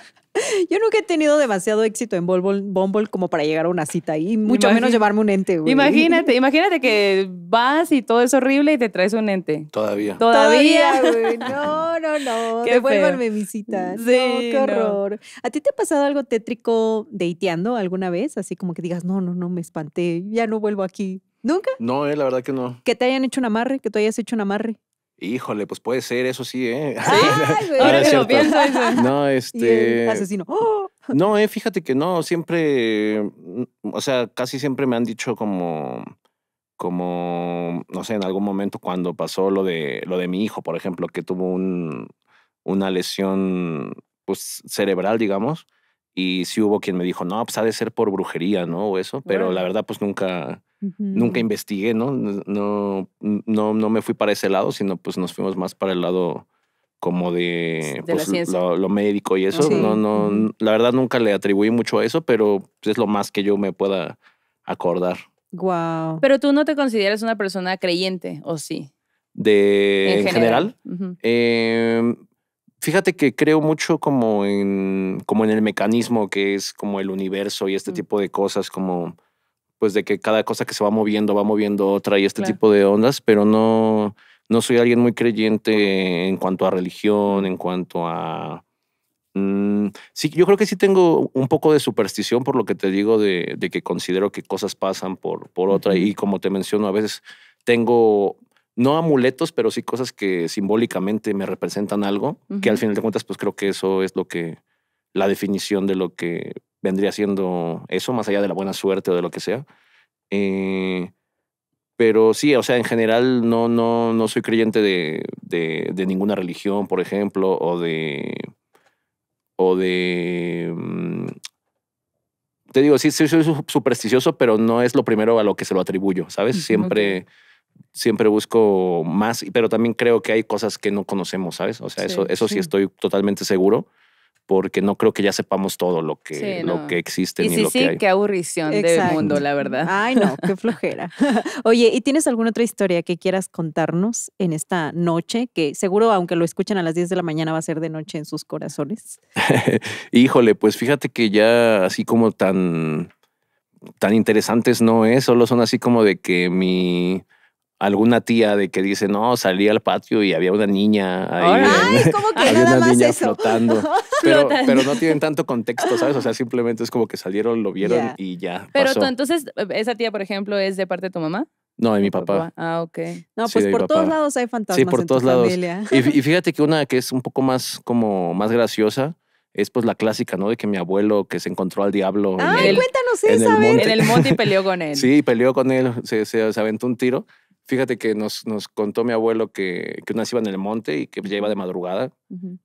Yo nunca he tenido demasiado éxito en Bumble, como para llegar a una cita y mucho menos llevarme un ente, Imagínate, imagínate que vas y todo es horrible y te traes un ente. Todavía. Todavía, güey. No, no, no. Te vuelvan mi no, qué horror. ¿A ti te ha pasado algo tétrico deiteando alguna vez? Así como que digas, no, no, no, me espanté, ya no vuelvo aquí. ¿Nunca? No, eh, la verdad que no. Que te hayan hecho un amarre, que tú hayas hecho un amarre. Híjole, pues puede ser, eso sí, ¿eh? Sí, ahora lo pienso eso. No, este. asesino. ¡oh! No, eh, fíjate que no, siempre. Mm, mm, o sea, casi siempre me han dicho como. Como, no sé, en algún momento cuando pasó lo de, lo de mi hijo, por ejemplo, que tuvo una lesión pues, cerebral, digamos, y sí hubo quien me dijo, no, pues ha de ser por brujería, ¿no? O eso, pero la verdad, pues nunca, Nunca investigué, ¿no? No, ¿no? no me fui para ese lado, sino pues nos fuimos más para el lado como de, pues, lo, médico y eso. No, no, la verdad nunca le atribuí mucho a eso, pero es lo más que yo me pueda acordar. Wow. Pero tú no te consideras una persona creyente, ¿o sí? De en, general. Em, fíjate que creo mucho como en, como en el mecanismo que es como el universo y este mm. tipo de cosas, como pues de que cada cosa que se va moviendo, va moviendo otra y este tipo de ondas, pero no, no soy alguien muy creyente en cuanto a religión, en cuanto a... Mm, sí, yo creo que sí tengo un poco de superstición por lo que te digo de, que considero que cosas pasan por, por otra y como te menciono, a veces tengo no amuletos, pero sí cosas que simbólicamente me representan algo, que al final de cuentas, pues creo que eso es lo que, la definición de lo que vendría siendo eso, más allá de la buena suerte o de lo que sea. Eh, pero sí, o sea, en general no, no, no soy creyente de, de, ninguna religión, por ejemplo, o de... O de mm, te digo, sí, soy supersticioso, pero no es lo primero a lo que se lo atribuyo, ¿sabes? Siempre, siempre busco más, pero también creo que hay cosas que no conocemos, ¿sabes? O sea, eso, eso sí. estoy totalmente seguro porque no creo que ya sepamos todo lo que, que existe ni sí, lo sí, que qué aburrición del mundo, la verdad. Ay, no, qué flojera. Oye, ¿y tienes alguna otra historia que quieras contarnos en esta noche? Que seguro, aunque lo escuchen a las 10 de la mañana, va a ser de noche en sus corazones. Híjole, pues fíjate que ya así como tan, tan interesantes no es, ¿eh? solo son así como de que mi alguna tía de que dice, no, salí al patio y había una niña ahí. nada flotando. Pero, pero, no tienen tanto contexto, ¿sabes? O sea, simplemente es como que salieron, lo vieron y ya. Pero Tú, entonces, eh, esa tía, por ejemplo, es de parte de tu mamá. No, de mi papá. Ah, ok. No, pues por todos lados hay fantasmas. Sí, por todos lados. Y, fíjate que una que es un poco más como más graciosa es pues la clásica, ¿no? De que mi abuelo que se encontró al diablo. Ay, en el, cuéntanos monte. En el y peleó con él. sí, peleó con él, se, se aventó un tiro. Fíjate que nos, nos contó mi abuelo que, que en el monte y que ya iba de madrugada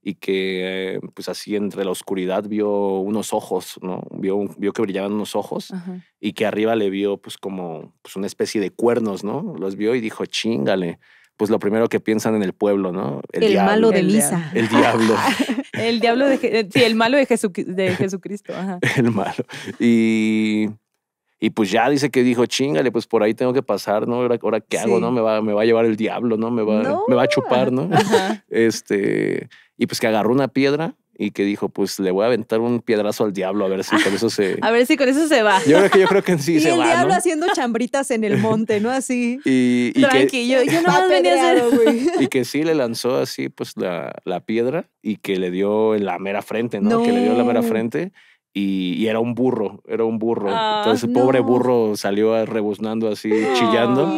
y que pues así entre la oscuridad vio unos ojos, ¿no? Vio, vio que brillaban unos ojos y que arriba le vio pues como pues una especie de cuernos, ¿no? Los vio y dijo, chingale pues lo primero que piensan en el pueblo, ¿no? El, malo de Lisa. El diablo. el diablo de, eh, sí, el malo de, de Jesucristo. el malo. Y y pues ya dice que dijo, chingale, pues por ahí tengo que pasar, ¿no? Ahora, qué hago, ¿no? Me va, me va a llevar el diablo, ¿no? Me va, Me va a chupar, ¿no? Este, y pues que agarró una piedra y que dijo, pues le voy a aventar un piedrazo al diablo a ver si con eso se... A ver si con eso se va. Yo creo que, yo creo que sí se va, Y el diablo haciendo chambritas en el monte, ¿no? Así. Y, y que, yo, a Y que sí le lanzó así pues la, la, piedra y que le dio en la mera frente, ¿no? no. Que le dio en la mera frente y, era un burro, era un burro. Ah, Entonces el pobre burro salió rebuznando así, chillando.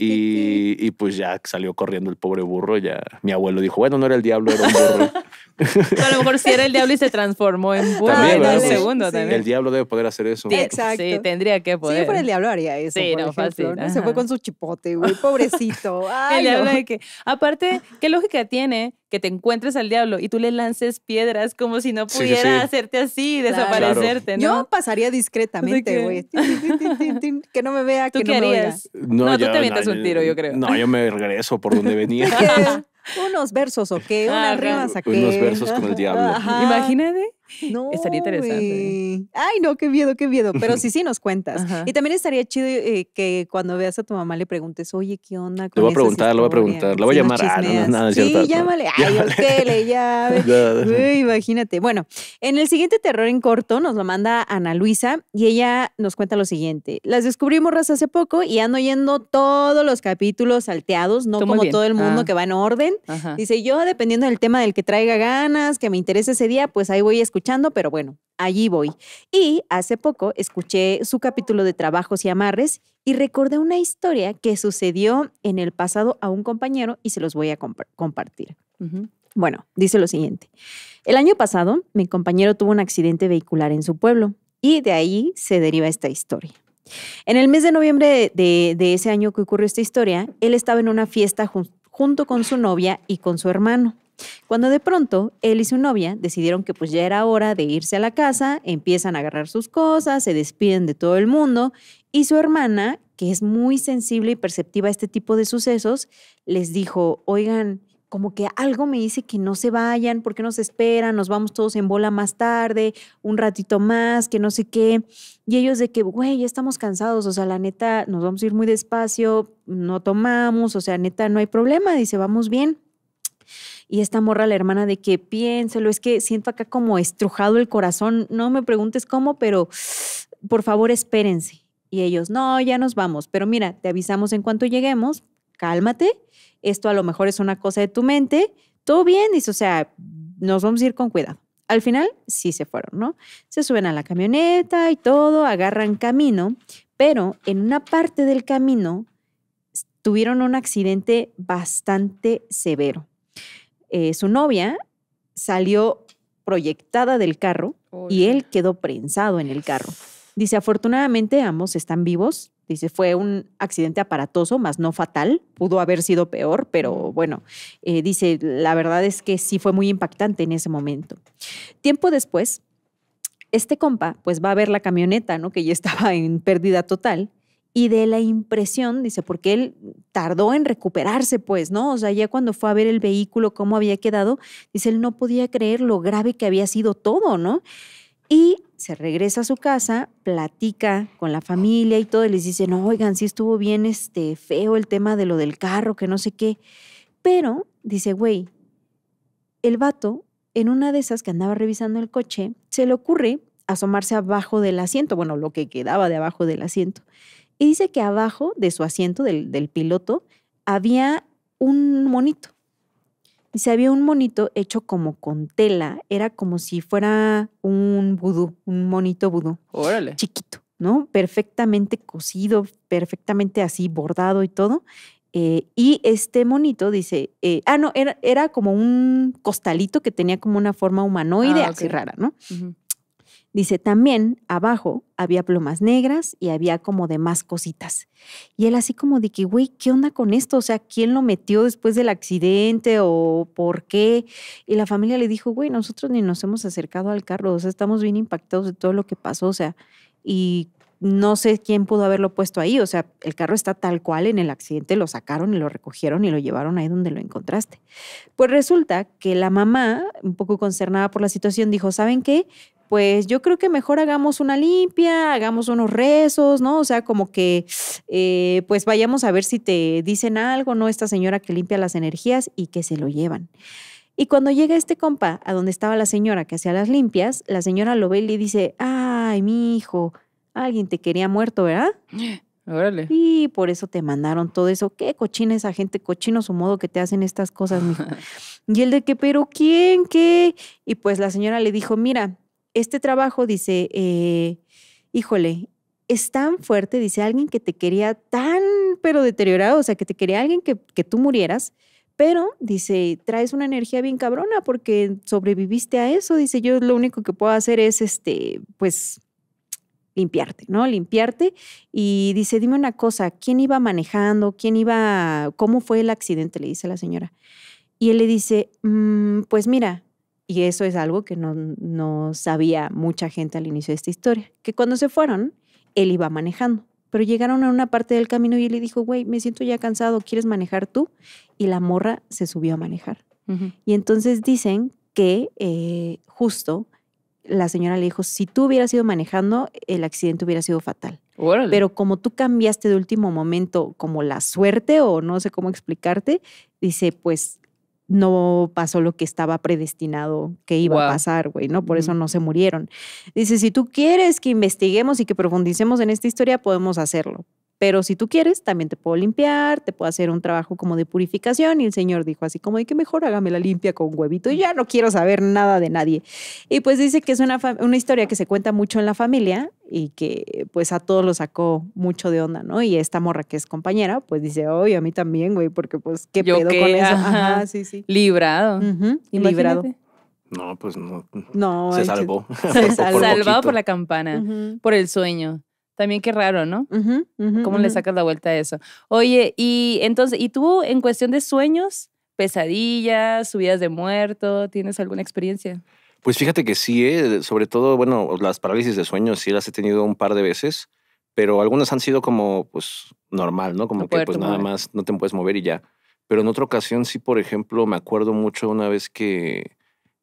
y, y, pues ya salió corriendo el pobre burro. Ya mi abuelo dijo, bueno, no era el diablo, era un burro. a lo mejor sí era el diablo y se transformó en burro en un segundo también. El diablo debe poder hacer eso. Exacto. Sí, tendría que poder. Sí, por el diablo haría eso, sí, por no, ejemplo. Fácil, Se fue con su chipote, güey, pobrecito. Ay, el diablo que... Aparte, ¿qué lógica tiene que te encuentres al diablo y tú le lances piedras como si no pudiera hacerte así y desaparecerte. ¿no? Yo pasaría discretamente, güey. Que... no me vea, que no harías? me No, yo, tú te avientas un tiro, yo creo. No, yo me regreso por donde venía. unos versos o qué, unas rimas aquí. Unos versos con el diablo. Imagínate estaría interesante. Ay, no, qué miedo, qué miedo. Pero sí, sí nos cuentas. y también estaría chido eh, que cuando veas a tu mamá le preguntes, oye, ¿qué onda? Con le voy a preguntar, lo voy a preguntar, le voy a llamar. Ah, no, nada, sí, llámale. Ay, llámale. ya. imagínate. Bueno, en el siguiente terror en corto nos lo manda Ana Luisa y ella nos cuenta lo siguiente. Las descubrimos raza hace poco y ando yendo todos los capítulos salteados, no como todo el mundo ah. que va en orden. Dice, yo dependiendo del tema del que traiga ganas, que me interese ese día, pues ahí voy a escuchar escuchando, pero bueno, allí voy. Y hace poco escuché su capítulo de Trabajos y Amarres y recordé una historia que sucedió en el pasado a un compañero y se los voy a compartir. Bueno, dice lo siguiente. El año pasado, mi compañero tuvo un accidente vehicular en su pueblo y de ahí se deriva esta historia. En el mes de noviembre de, ese año que ocurrió esta historia, él estaba en una fiesta junto con su novia y con su hermano. Cuando de pronto él y su novia decidieron que pues ya era hora de irse a la casa, empiezan a agarrar sus cosas, se despiden de todo el mundo y su hermana, que es muy sensible y perceptiva a este tipo de sucesos, les dijo, oigan, como que algo me dice que no se vayan, porque nos esperan, nos vamos todos en bola más tarde, un ratito más, que no sé qué. Y ellos de que, güey, ya estamos cansados, o sea, la neta, nos vamos a ir muy despacio, no tomamos, o sea, neta, no hay problema, dice, vamos bien. Y esta morra, la hermana, de que piénselo, es que siento acá como estrujado el corazón, no me preguntes cómo, pero por favor espérense. Y ellos, no, ya nos vamos, pero mira, te avisamos en cuanto lleguemos, cálmate, esto a lo mejor es una cosa de tu mente, todo bien, dice, o sea, nos vamos a ir con cuidado. Al final, sí se fueron, ¿no? Se suben a la camioneta y todo, agarran camino, pero en una parte del camino tuvieron un accidente bastante severo. Eh, su novia salió proyectada del carro y él quedó prensado en el carro. Dice, afortunadamente ambos están vivos. Dice, fue un accidente aparatoso, más no fatal. Pudo haber sido peor, pero mm. bueno, eh, dice, la verdad es que sí fue muy impactante en ese momento. Tiempo después, este compa pues va a ver la camioneta, ¿no? Que ya estaba en pérdida total y de la impresión, dice, porque él tardó en recuperarse, pues, ¿no? O sea, ya cuando fue a ver el vehículo, cómo había quedado, dice, él no podía creer lo grave que había sido todo, ¿no? Y se regresa a su casa, platica con la familia y todo, y les dice, no, oigan, sí estuvo bien este, feo el tema de lo del carro, que no sé qué. Pero, dice, güey, el vato, en una de esas que andaba revisando el coche, se le ocurre asomarse abajo del asiento, bueno, lo que quedaba de abajo del asiento y dice que abajo de su asiento del, piloto había un monito. Dice, había un monito hecho como con tela, era como si fuera un vudú, un monito vudú. Órale. Chiquito, ¿no? Perfectamente cosido, perfectamente así bordado y todo. Eh, y este monito dice, eh, ah, no, era, era, como un costalito que tenía como una forma humanoide, ah, así rara, ¿no? Dice, también abajo había plumas negras y había como demás cositas. Y él así como de que, güey, ¿qué onda con esto? O sea, ¿quién lo metió después del accidente o por qué? Y la familia le dijo, güey, nosotros ni nos hemos acercado al carro, o sea, estamos bien impactados de todo lo que pasó, o sea, y no sé quién pudo haberlo puesto ahí, o sea, el carro está tal cual en el accidente, lo sacaron y lo recogieron y lo llevaron ahí donde lo encontraste. Pues resulta que la mamá, un poco concernada por la situación, dijo, ¿saben qué? pues yo creo que mejor hagamos una limpia, hagamos unos rezos, ¿no? O sea, como que eh, pues vayamos a ver si te dicen algo, ¿no? Esta señora que limpia las energías y que se lo llevan. Y cuando llega este compa a donde estaba la señora que hacía las limpias, la señora lo ve y le dice, ay, mi hijo, alguien te quería muerto, ¿verdad? Órale. Y por eso te mandaron todo eso. Qué cochina esa gente, cochino su modo que te hacen estas cosas, mijo. y el de que, pero ¿quién? ¿Qué? Y pues la señora le dijo, mira, este trabajo dice, eh, híjole, es tan fuerte, dice alguien que te quería tan, pero deteriorado, o sea, que te quería alguien que, que tú murieras, pero dice, traes una energía bien cabrona porque sobreviviste a eso, dice, yo lo único que puedo hacer es, este, pues, limpiarte, ¿no? Limpiarte. Y dice, dime una cosa, ¿quién iba manejando? ¿Quién iba? ¿Cómo fue el accidente? Le dice la señora. Y él le dice, mm, pues mira, y eso es algo que no, sabía mucha gente al inicio de esta historia, que cuando se fueron, él iba manejando pero llegaron a una parte del camino y él le dijo, güey, me siento ya cansado, ¿quieres manejar tú? Y la morra se subió a manejar. Y entonces dicen que eh, justo la señora le dijo, si tú hubieras ido manejando, el accidente hubiera sido fatal. Pero como tú cambiaste de último momento como la suerte o no sé cómo explicarte, dice, pues no pasó lo que estaba predestinado que iba a pasar, güey, ¿no? Por eso no se murieron. Dice, si tú quieres que investiguemos y que profundicemos en esta historia, podemos hacerlo, pero si tú quieres, también te puedo limpiar, te puedo hacer un trabajo como de purificación. Y el Señor dijo así como, de que mejor hágame la limpia con huevito. Y ya no quiero saber nada de nadie. Y pues dice que es una, una historia que se cuenta mucho en la familia y que pues a todos lo sacó mucho de onda, ¿no? Y esta morra que es compañera, pues dice, oye, a mí también, güey, porque pues qué pedo con eso. sí, sí. Librado. librado. No, pues no. Se salvó. Se salvó, por, por la campana, por el sueño. También qué raro, ¿no? ¿Cómo le sacas la vuelta a eso? Oye, y entonces, ¿y tú en cuestión de sueños, pesadillas, subidas de muerto, tienes alguna experiencia? Pues fíjate que sí, eh. sobre todo, bueno, las parálisis de sueños sí las he tenido un par de veces, pero algunas han sido como, pues, normal, ¿no? Como que pues nada más no te puedes mover y ya. Pero en otra ocasión sí, por ejemplo, me acuerdo mucho una vez que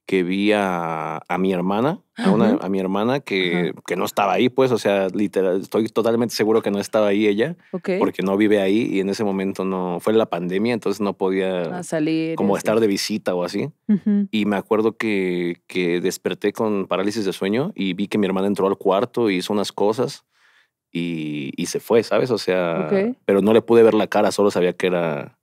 que vi a, mi hermana, a, una, mi hermana que, no estaba ahí, pues, o sea, literal, estoy totalmente seguro que no estaba ahí ella, porque no vive ahí y en ese momento no, fue la pandemia, entonces no podía como este. estar de visita o así. Y me acuerdo que, desperté con parálisis de sueño y vi que mi hermana entró al cuarto y hizo unas cosas. Y, se fue, ¿sabes? O sea, pero no le pude ver la cara, solo sabía que era,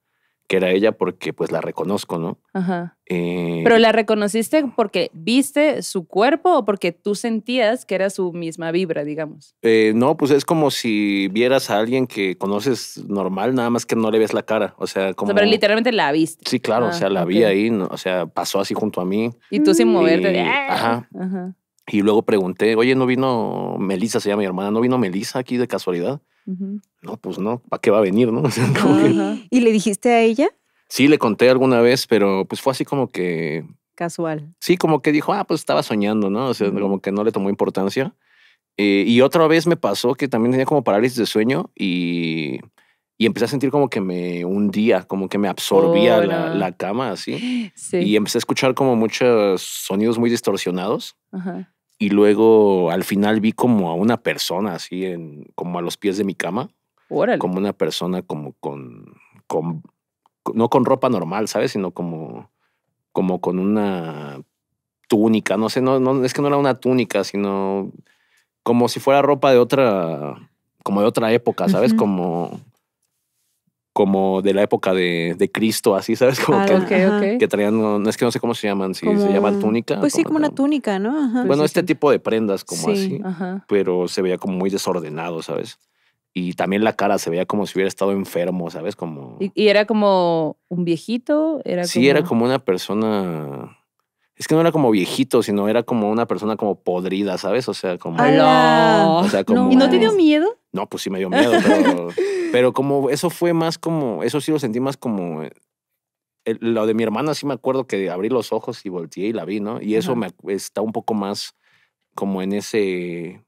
que era ella porque pues la reconozco, ¿no? Ajá. Eh, pero la reconociste porque viste su cuerpo o porque tú sentías que era su misma vibra, digamos. Eh, no, pues es como si vieras a alguien que conoces normal, nada más que no le ves la cara, o sea, como... pero literalmente la viste. Sí, claro, o ah, sea, la vi ahí, o sea, pasó así junto a mí. Y tú sin moverte. Ah", ajá. Ajá. Y luego pregunté, oye, ¿no vino Melisa? Se llama mi hermana, ¿no vino Melissa. aquí de casualidad? No, pues no, ¿para qué va a venir? ¿no? ¿Y le dijiste a ella? Sí, le conté alguna vez, pero pues fue así como que... Casual. Sí, como que dijo, ah, pues estaba soñando, ¿no? O sea, como que no le tomó importancia. Eh, y otra vez me pasó que también tenía como parálisis de sueño y, empecé a sentir como que me hundía, como que me absorbía la, cama así. Y empecé a escuchar como muchos sonidos muy distorsionados. Ajá y luego al final vi como a una persona así, en, como a los pies de mi cama. Órale. Como una persona como con, con, no con ropa normal, ¿sabes? Sino como, como con una túnica, no sé, no, no, es que no era una túnica, sino como si fuera ropa de otra, como de otra época, ¿sabes? Como como de la época de, de Cristo, así, ¿sabes? Como ah, que, que, traían, no, es que no sé cómo se llaman, si se llaman túnica. Pues sí, como una túnica, ¿no? bueno, este tipo de prendas como así, pero se veía como muy desordenado, ¿sabes? Y también la cara se veía como si hubiera estado enfermo, ¿sabes? Como... ¿Y, era como un viejito? Era sí, era como una persona es que no era como viejito, sino era como una persona como podrida, ¿sabes? O sea, como. O sea, como ¿Y no te dio miedo? No, pues sí me dio miedo, pero, pero como eso fue más como. Eso sí lo sentí más como eh, lo de mi hermana sí me acuerdo que abrí los ojos y volteé y la vi, ¿no? Y eso me está un poco más como en ese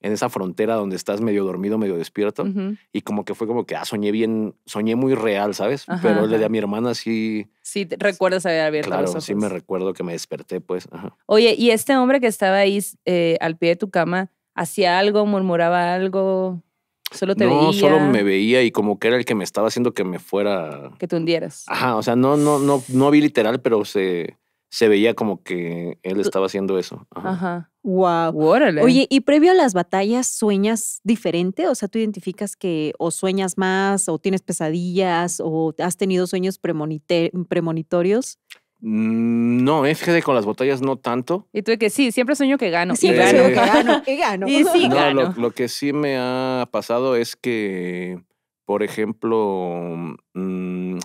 en esa frontera donde estás medio dormido, medio despierto. Y como que fue como que, ah, soñé bien, soñé muy real, ¿sabes? Pero le a mi hermana sí. Sí, recuerdas haber abierto claro, sí me recuerdo que me desperté, pues. Oye, y este hombre que estaba ahí eh, al pie de tu cama, ¿hacía algo, murmuraba algo? Solo te no, solo me veía y como que era el que me estaba haciendo que me fuera. Que te hundieras. Ajá, o sea, no, no, no, no vi literal, pero se, se veía como que él estaba haciendo eso. Ajá. Wow. Oye, y previo a las batallas, ¿sueñas diferente? O sea, ¿tú identificas que o sueñas más, o tienes pesadillas, o has tenido sueños premonitorios? Mm, no, es que con las batallas no tanto. Y tú de que sí, siempre sueño que gano. sí, sueño que gano, que gano. Y sí, no, gano. Lo, lo, que sí me ha pasado es que, por ejemplo, mm,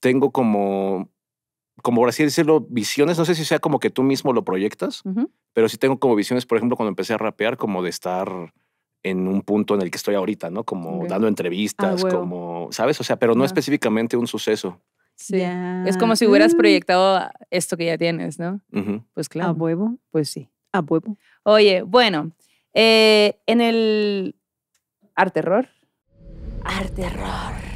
tengo como como por así decirlo, visiones, no sé si sea como que tú mismo lo proyectas, pero sí tengo como visiones, por ejemplo, cuando empecé a rapear, como de estar en un punto en el que estoy ahorita, ¿no? Como dando entrevistas, como, ¿sabes? O sea, pero no específicamente un suceso. Sí. Es como si hubieras mm. proyectado esto que ya tienes, ¿no? Pues claro. A huevo. Pues sí. A huevo. Oye, bueno, eh, en el arte Terror. arte Terror.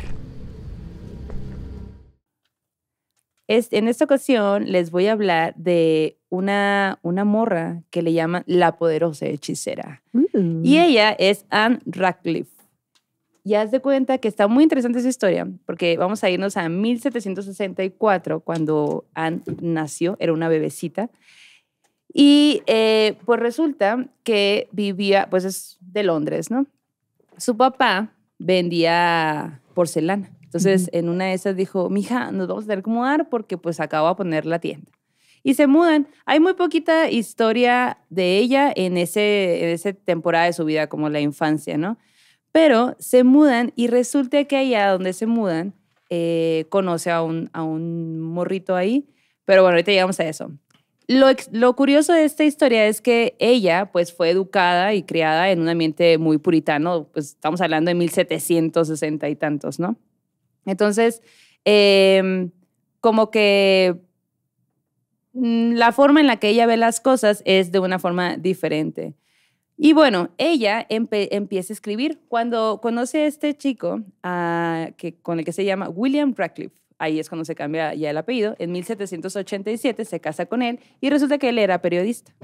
en esta ocasión les voy a hablar de una, una morra que le llaman la poderosa hechicera. Y mm. ella es Anne Radcliffe. Ya haz de cuenta que está muy interesante su historia, porque vamos a irnos a 1764, cuando Anne nació, era una bebecita. Y eh, pues resulta que vivía, pues es de Londres, ¿no? Su papá vendía porcelana. Entonces, en una de esas dijo, mija, nos vamos a tener que mudar porque pues acabo de poner la tienda. Y se mudan. Hay muy poquita historia de ella en, ese, en esa temporada de su vida, como la infancia, ¿no? Pero se mudan y resulta que allá donde se mudan, eh, conoce a un, a un morrito ahí. Pero bueno, ahorita llegamos a eso. Lo, lo, curioso de esta historia es que ella pues fue educada y criada en un ambiente muy puritano, pues estamos hablando de 1760 y tantos, ¿no? Entonces, em, como que mm, la forma en la que ella ve las cosas es de una forma diferente. Y bueno, ella empieza a escribir. Cuando conoce a este chico, ah, que, con el que se llama William Radcliffe, ahí es cuando se cambia ya el apellido, en 1787 se casa con él y resulta que él era periodista.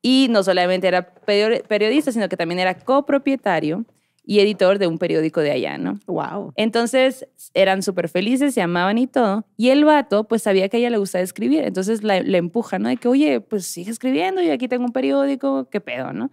Y no solamente era periodista, sino que también era copropietario y editor de un periódico de allá, ¿no? Wow. Entonces eran súper felices, se amaban y todo. Y el vato, pues sabía que a ella le gustaba escribir, entonces la, le empuja, ¿no? De que, oye, pues sigue escribiendo, y aquí tengo un periódico, qué pedo, ¿no?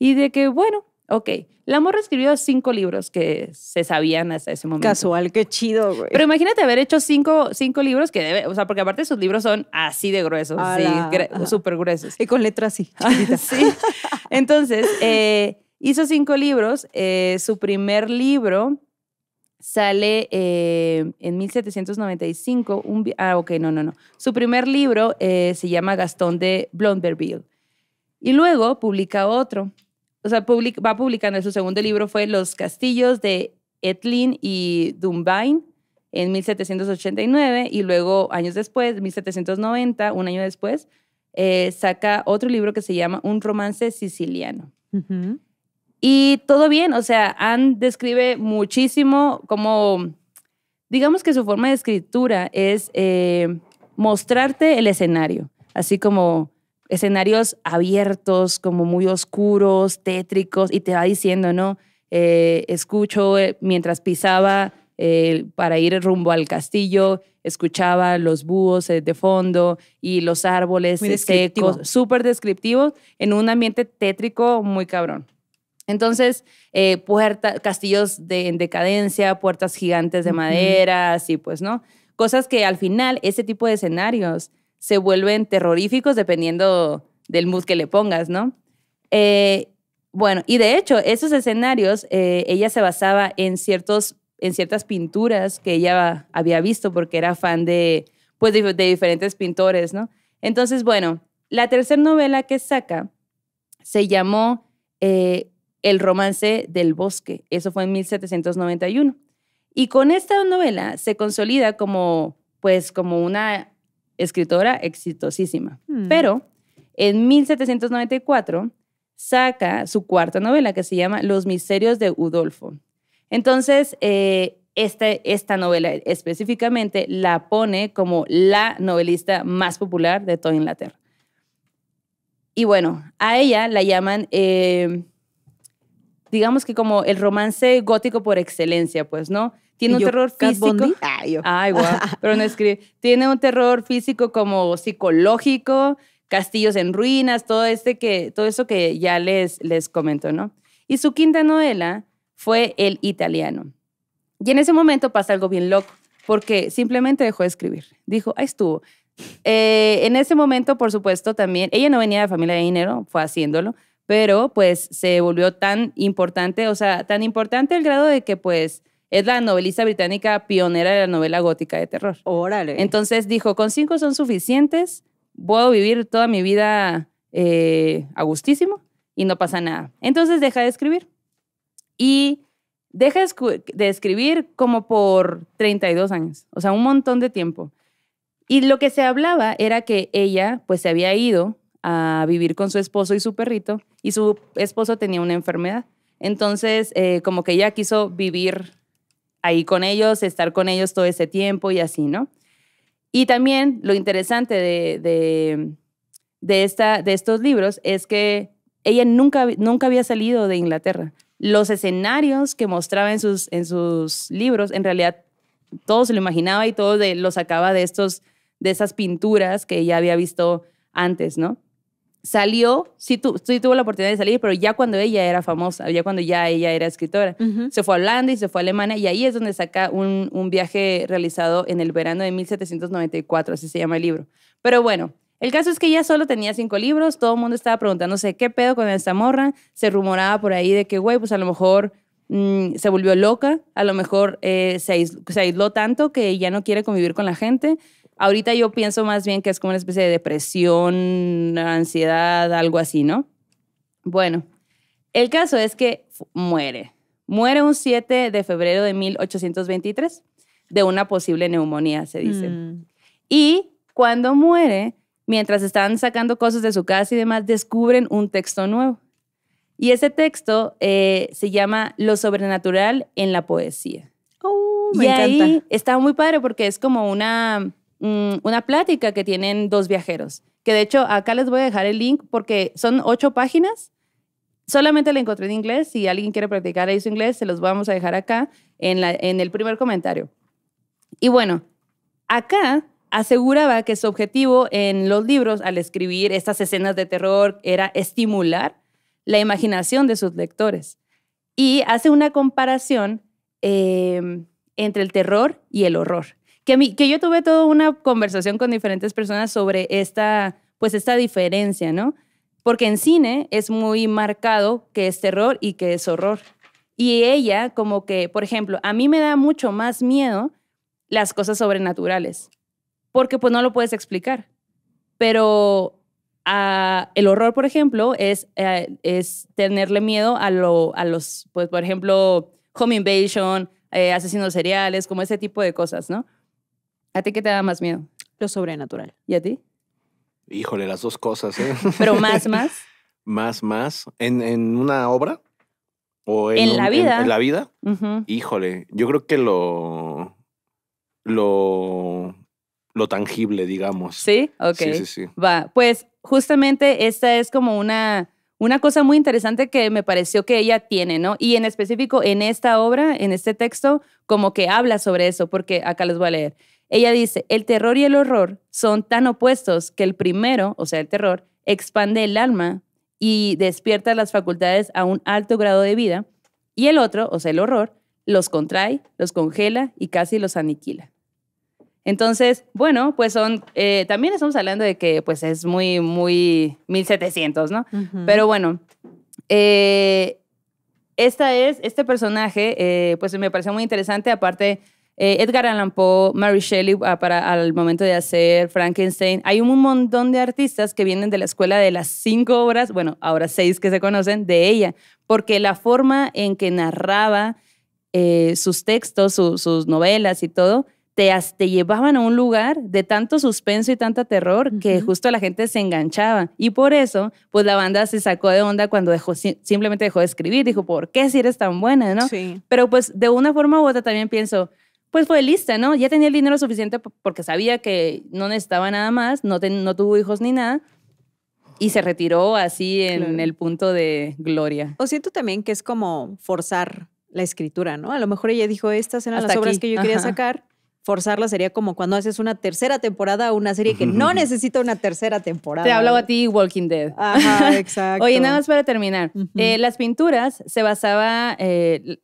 Y de que, bueno, ok. La morra escribió cinco libros que se sabían hasta ese momento. Casual, qué chido, güey. Pero imagínate haber hecho cinco, cinco libros que debe, o sea, porque aparte sus libros son así de gruesos, sí, súper gruesos. Y con letras así. sí. Entonces, eh, Hizo cinco libros. Eh, su primer libro sale eh, en 1795. Un, ah, ok, no, no, no. Su primer libro eh, se llama Gastón de Blonderville. Y luego publica otro. O sea, va publicando. Su segundo libro fue Los Castillos de Etlin y Dumbain en 1789. Y luego, años después, 1790, un año después, saca otro libro que se llama Un romance siciliano. Uh y todo bien, o sea, Anne describe muchísimo como, digamos que su forma de escritura es eh, mostrarte el escenario, así como escenarios abiertos, como muy oscuros, tétricos, y te va diciendo, ¿no? Eh, escucho eh, mientras pisaba para ir rumbo al castillo, escuchaba los búhos de fondo y los árboles secos, súper descriptivos, en un ambiente tétrico muy cabrón. Entonces, eh, puertas, castillos de, en decadencia, puertas gigantes de madera, así pues, ¿no? Cosas que al final, ese tipo de escenarios se vuelven terroríficos dependiendo del mood que le pongas, ¿no? Eh, bueno, y de hecho, esos escenarios, eh, ella se basaba en, ciertos, en ciertas pinturas que ella había visto porque era fan de, pues, de diferentes pintores, ¿no? Entonces, bueno, la tercera novela que saca se llamó el romance del bosque, eso fue en 1791. Y con esta novela se consolida como, pues, como una escritora exitosísima. Hmm. Pero en 1794 saca su cuarta novela que se llama Los misterios de Udolfo. Entonces, eh, este, esta, novela específicamente la pone como la novelista más popular de toda Inglaterra. Y bueno, a ella la llaman eh, digamos que como el romance gótico por excelencia, pues, ¿no? Tiene un terror físico. Ah, Pero no escribe. Tiene un terror físico como psicológico, castillos en ruinas, todo este que, todo eso que ya les, les comento, ¿no? Y su quinta novela fue El Italiano. Y en ese momento pasa algo bien loco, porque simplemente dejó de escribir. Dijo, ahí estuvo. Eh, en ese momento, por supuesto, también, ella no venía de familia de dinero, fue haciéndolo, pero pues se volvió tan importante, o sea, tan importante el grado de que pues es la novelista británica pionera de la novela gótica de terror. Órale. Entonces dijo, con cinco son suficientes, puedo vivir toda mi vida eh, a gustísimo y no pasa nada. Entonces deja de escribir. Y deja de escribir como por 32 años, o sea, un montón de tiempo. Y lo que se hablaba era que ella pues se había ido a vivir con su esposo y su perrito, y su esposo tenía una enfermedad. Entonces, eh, como que ella quiso vivir ahí con ellos, estar con ellos todo ese tiempo y así, ¿no? Y también lo interesante de, de, esta, de estos libros es que ella nunca, nunca había salido de Inglaterra. Los escenarios que mostraba en sus, en sus libros, en realidad todo se lo imaginaba y todo lo sacaba de, estos, de esas pinturas que ella había visto antes, ¿no? salió, sí, tu, tuvo la oportunidad de salir, pero ya cuando ella era famosa, ya cuando ya ella era escritora. Se fue a Holanda y se fue a Alemania y ahí es donde saca un, viaje realizado en el verano de 1794, así se llama el libro. Pero bueno. El caso es que ella solo tenía cinco libros, todo el mundo estaba preguntándose qué pedo con esta morra, se rumoraba por ahí de que, güey, pues a lo mejor mm, se volvió loca, a lo mejor eh, se, se, aisló, tanto que ya no quiere convivir con la gente. Ahorita yo pienso más bien que es como una especie de depresión, ansiedad, algo así, ¿no? Bueno, el caso es que muere. Muere un 7 de febrero de 1823 de una posible neumonía, se dice. Mm. Y cuando muere, mientras están sacando cosas de su casa y demás, descubren un texto nuevo. Y ese texto eh, se llama Lo sobrenatural en la poesía. Oh, me y ahí está muy padre porque es como una Mm, una plática que tienen dos viajeros, que de hecho acá les voy a dejar el link porque son ocho páginas. Solamente la encontré en inglés. Si alguien quiere practicar ahí su inglés, se los vamos a dejar acá en, la, en el primer comentario. Y bueno, acá aseguraba que su objetivo en los libros al escribir estas escenas de terror era estimular la imaginación de sus lectores. Y hace una comparación eh, entre el terror y el horror que, yo tuve toda una conversación con diferentes personas sobre esta, pues esta diferencia, ¿no? Porque en cine es muy marcado que es terror y que es horror. Y ella, como que, por ejemplo, a mí me da mucho más miedo las cosas sobrenaturales, porque pues no lo puedes explicar. Pero ah, el horror, por ejemplo, es, eh, es tenerle miedo a, lo, a los, pues, por ejemplo, home invasion, eh, asesinos seriales, como ese tipo de cosas, ¿no? ¿A ti qué te da más miedo? Lo sobrenatural. ¿Y a ti? Híjole, las dos cosas, ¿eh? Pero más, más. más, más. ¿En, en una obra? ¿O en, la vida? En, la vida. Híjole, yo creo que lo. Lo. Lo tangible, digamos. Sí, ok. Sí, sí, sí. Va, pues justamente esta es como una una cosa muy interesante que me pareció que ella tiene, ¿no? Y en específico en esta obra, en este texto, como que habla sobre eso, porque acá les voy a leer. Ella dice, el terror y el horror son tan opuestos que el primero, o sea, el terror, expande el alma y despierta las facultades a un alto grado de vida, y el otro, o sea, el horror, los contrae, los congela y casi los aniquila. Entonces, bueno, pues son, eh, también estamos hablando de que pues es muy, muy 1700, ¿no? Pero bueno, eh, esta es, este personaje, eh, pues me pareció muy interesante, aparte eh, Edgar Allan Poe, Mary Shelley ah, para, al momento de hacer Frankenstein. Hay un montón de artistas que vienen de la escuela de las cinco obras, bueno, ahora seis que se conocen, de ella, porque la forma en que narraba eh, sus textos, sus novelas y todo, te, te, llevaban a un lugar de tanto suspenso y tanto terror que justo la gente se enganchaba. Y por eso, pues la banda se sacó de onda cuando dejó, simplemente dejó de escribir. Dijo, ¿por qué si eres tan buena, no? Sí. Pero pues de una forma u otra también pienso, pues fue lista, ¿no? Ya tenía el dinero suficiente porque sabía que no necesitaba nada más, no, no tuvo hijos ni nada. Y se retiró así en el punto de gloria. O siento también que es como forzar la escritura, ¿no? A lo mejor ella dijo, estas eran las obras que yo quería sacar forzarla sería como cuando haces una tercera temporada a una serie que no necesita una tercera temporada. Te hablaba a ti Walking Dead. Ajá, exacto. Oye, nada más para terminar. Eh, las pinturas se basaba eh,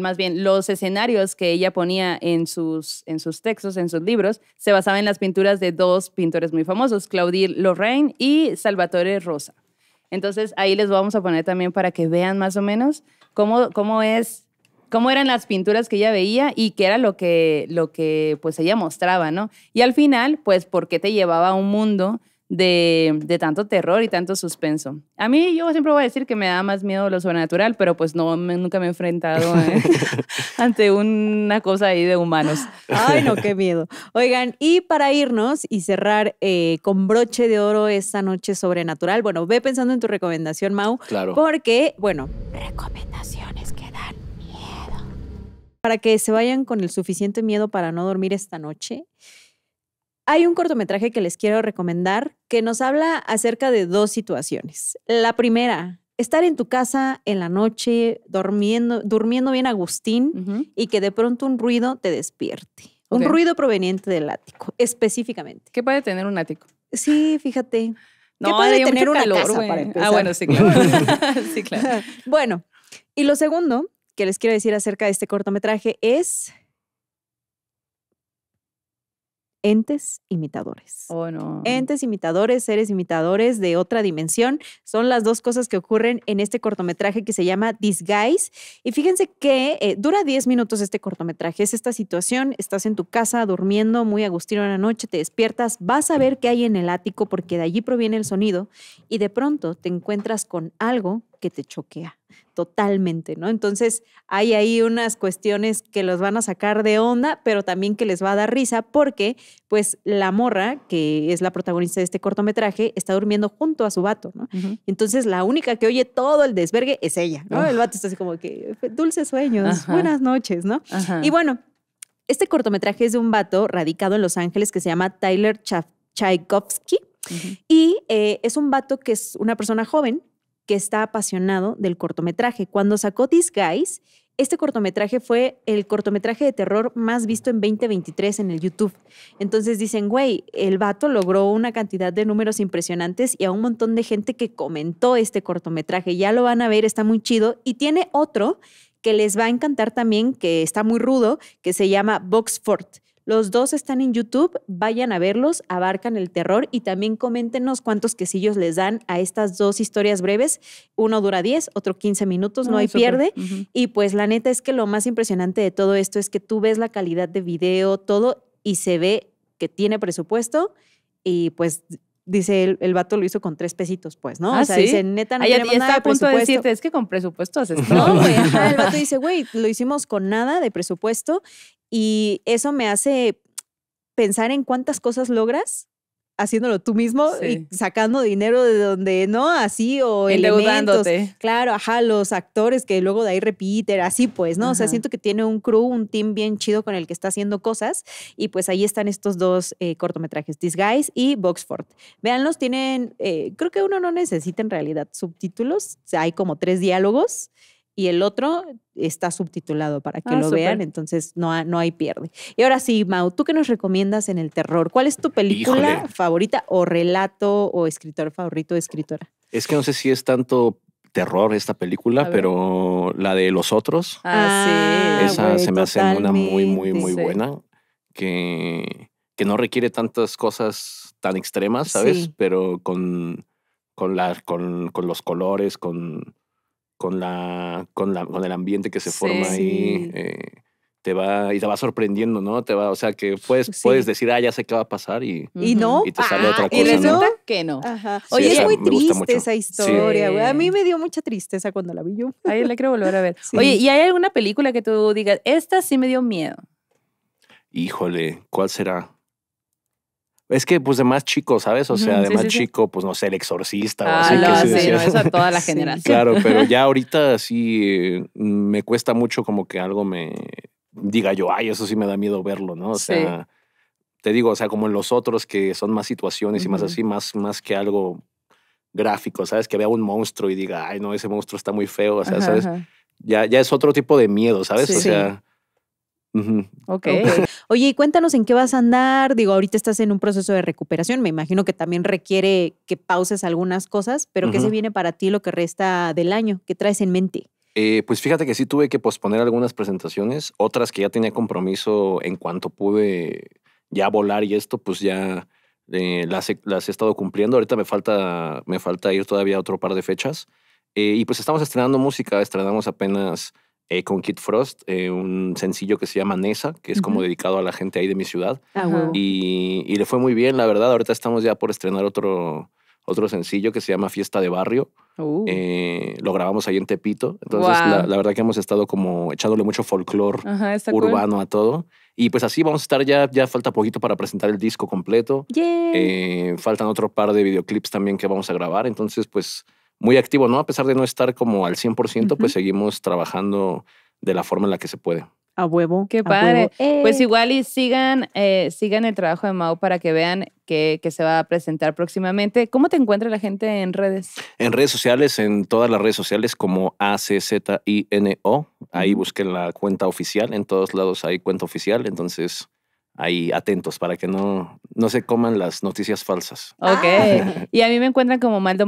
más bien, los escenarios que ella ponía en sus, en sus textos, en sus libros, se basaban en las pinturas de dos pintores muy famosos, Claudir Lorraine y Salvatore Rosa. Entonces, ahí les vamos a poner también para que vean más o menos cómo, cómo es cómo eran las pinturas que ella veía y qué era lo que, lo que pues ella mostraba, ¿no? Y al final, pues, ¿por qué te llevaba a un mundo de, de, tanto terror y tanto suspenso? A mí yo siempre voy a decir que me da más miedo lo sobrenatural, pero pues no, nunca me he enfrentado ¿eh? ante una cosa ahí de humanos. Ay, no, qué miedo. Oigan, y para irnos y cerrar eh, con broche de oro esta noche sobrenatural, bueno, ve pensando en tu recomendación, Mau. Claro. Porque, bueno, recomendación para que se vayan con el suficiente miedo para no dormir esta noche. Hay un cortometraje que les quiero recomendar que nos habla acerca de dos situaciones. La primera, estar en tu casa en la noche durmiendo, durmiendo bien Agustín y que de pronto un ruido te despierte. Un ruido proveniente del ático, específicamente. ¿Qué puede tener un ático? Sí, fíjate. No, puede tener una casa, Ah, bueno, sí, claro. sí, claro. bueno, y lo segundo que les quiero decir acerca de este cortometraje es entes imitadores. Oh, no. Entes imitadores, seres imitadores de otra dimensión, son las dos cosas que ocurren en este cortometraje que se llama Disguise. Y fíjense que eh, dura 10 minutos este cortometraje. Es esta situación, estás en tu casa durmiendo muy agustino en la noche, te despiertas, vas a ver qué hay en el ático porque de allí proviene el sonido y de pronto te encuentras con algo que te choquea totalmente, ¿no? Entonces hay ahí unas cuestiones que los van a sacar de onda, pero también que les va a dar risa porque pues la morra, que es la protagonista de este cortometraje, está durmiendo junto a su vato, ¿no? Entonces la única que oye todo el desvergue es ella, ¿no? El vato está así como que, dulces sueños, buenas noches, ¿no? Y bueno, este cortometraje es de un vato radicado en Los Ángeles que se llama Tyler Tchaikovsky. Y eh, es un vato que es una persona joven que está apasionado del cortometraje. Cuando sacó *This Guys, este cortometraje fue el cortometraje de terror más visto en 2023 en el YouTube. Entonces dicen, güey, el vato logró una cantidad de números impresionantes y a un montón de gente que comentó este cortometraje. Ya lo van a ver, está muy chido. Y tiene otro que les va a encantar también, que está muy rudo, que se llama Boxford. Los dos están en YouTube, vayan a verlos, abarcan el terror y también coméntenos cuántos quesillos les dan a estas dos historias breves. Uno dura 10, otro 15 minutos, no ah, hay pierde. Y pues la neta es que lo más impresionante de todo esto es que tú ves la calidad de video, todo, y se ve que tiene presupuesto y pues dice el, vato lo hizo con tres pesitos, pues, ¿no? Ah, o sea, dice, neta, no tenemos nada de a punto de decirte, es que con presupuesto haces No, güey, el vato dice, güey, lo hicimos con nada de presupuesto y eso me hace pensar en cuántas cosas logras haciéndolo tú mismo y sacando dinero de donde no, así o elementos. Claro, ajá, los actores que luego de ahí repiten, así pues, ¿no? O sea, siento que tiene un crew, un team bien chido con el que está haciendo cosas y pues ahí están estos dos eh, cortometrajes, Disguise y Boxford. Veanlos, tienen, eh, creo que uno no necesita en realidad subtítulos, hay como tres diálogos y el otro está subtitulado para que ah, lo vean, entonces no, no hay pierde. Y ahora sí, Mau, ¿tú qué nos recomiendas en el terror? ¿Cuál es tu película favorita o relato o escritor favorito o escritora? Es que no sé si es tanto terror esta película, pero la de Los Otros, ah, sí. esa ah, se me hace una muy, muy, muy buena, que, que no requiere tantas cosas tan extremas, ¿sabes? Pero con, con, con, con los colores, con con, la, con, con el ambiente que se forma ahí. Eh, te va y te va sorprendiendo, ¿no? Te va, o sea, que puedes, pues puedes decir, ah, ya sé qué va a pasar y, no, te sale ah, otra cosa. Y ¿no? que no. Oye, es muy triste esa historia, A mí me dio mucha tristeza cuando la vi yo. Ahí la quiero volver a ver. Oye, ¿y hay alguna película que tú digas, esta sí me dio miedo? Híjole, ¿cuál será? Es que, pues, de más chico, ¿sabes? O sea, de más chico, pues, no sé, El Exorcista o ah, así. que sí, no, la Claro, pero ya ahorita sí me cuesta mucho como que algo me diga yo, ay, eso sí me da miedo verlo, ¿no? O sea, te digo, o sea, como en los otros que son más situaciones y más así, más, más que algo gráfico, ¿sabes? Que vea un monstruo y diga, ay, no, ese monstruo está muy feo, o sea, ¿sabes? Ya, ya es otro tipo de miedo, ¿sabes? O sea ok. Oye, y cuéntanos en qué vas a andar. Digo, ahorita estás en un proceso de recuperación. Me imagino que también requiere que pauses algunas cosas, pero ¿qué se viene para ti lo que resta del año? ¿Qué traes en mente? Eh, pues fíjate que sí tuve que posponer algunas presentaciones, otras que ya tenía compromiso en cuanto pude ya volar y esto, pues ya eh, las, he, estado cumpliendo. Ahorita me falta, me falta ir todavía a otro par de fechas. Eh, y pues estamos estrenando música, estrenamos apenas eh, con Kid Frost, eh, un sencillo que se llama Nesa, que es como dedicado a la gente ahí de mi ciudad. Ah, y, le fue muy bien, la verdad. Ahorita estamos ya por estrenar otro, otro sencillo que se llama Fiesta de Barrio. Uh. Eh, lo grabamos ahí en Tepito. Entonces, la, verdad que hemos estado como echándole mucho folclore urbano a todo. Y pues así vamos a estar ya, ya falta poquito para presentar el disco completo. faltan otro par de videoclips también que vamos a grabar. Entonces, pues muy activo, ¿no? A pesar de no estar como al 100%, pues seguimos trabajando de la forma en la que se puede. A huevo. Qué padre. Pues eh. igual y sigan, eh, sigan el trabajo de Mau para que vean que, que, se va a presentar próximamente. ¿Cómo te encuentra la gente en redes? En redes sociales, en todas las redes sociales como ACZINO. Ahí busquen la cuenta oficial. En todos lados hay cuenta oficial. Entonces, ahí atentos para que no, no se coman las noticias falsas. Ok. y a mí me encuentran como Maldo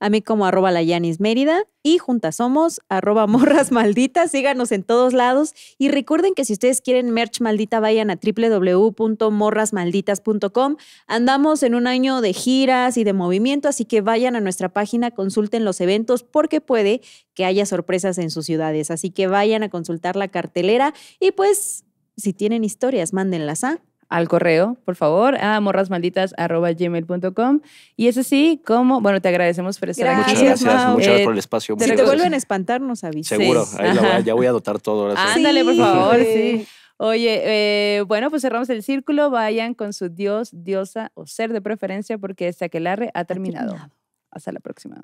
A mí como arroba la Yanis Mérida. Y juntas somos arroba morras malditas. Síganos en todos lados. Y recuerden que si ustedes quieren merch maldita, vayan a www.morrasmalditas.com. Andamos en un año de giras y de movimiento, así que vayan a nuestra página, consulten los eventos porque puede que haya sorpresas en sus ciudades. Así que vayan a consultar la cartelera y pues si tienen historias, mándenlas a al correo, por favor, a morrasmalditas.gmail.com. Y eso sí, como, bueno, te agradecemos por estar Muchas gracias, muchas gracias por el eh, espacio. Si te vuelven a espantar, nos Seguro, ahí voy, ya voy a dotar todo. Ah, ándale, por favor, sí. Oye, eh, bueno, pues cerramos el círculo. Vayan con su dios, diosa o ser de preferencia porque este aquelarre ha terminado. Hasta la próxima.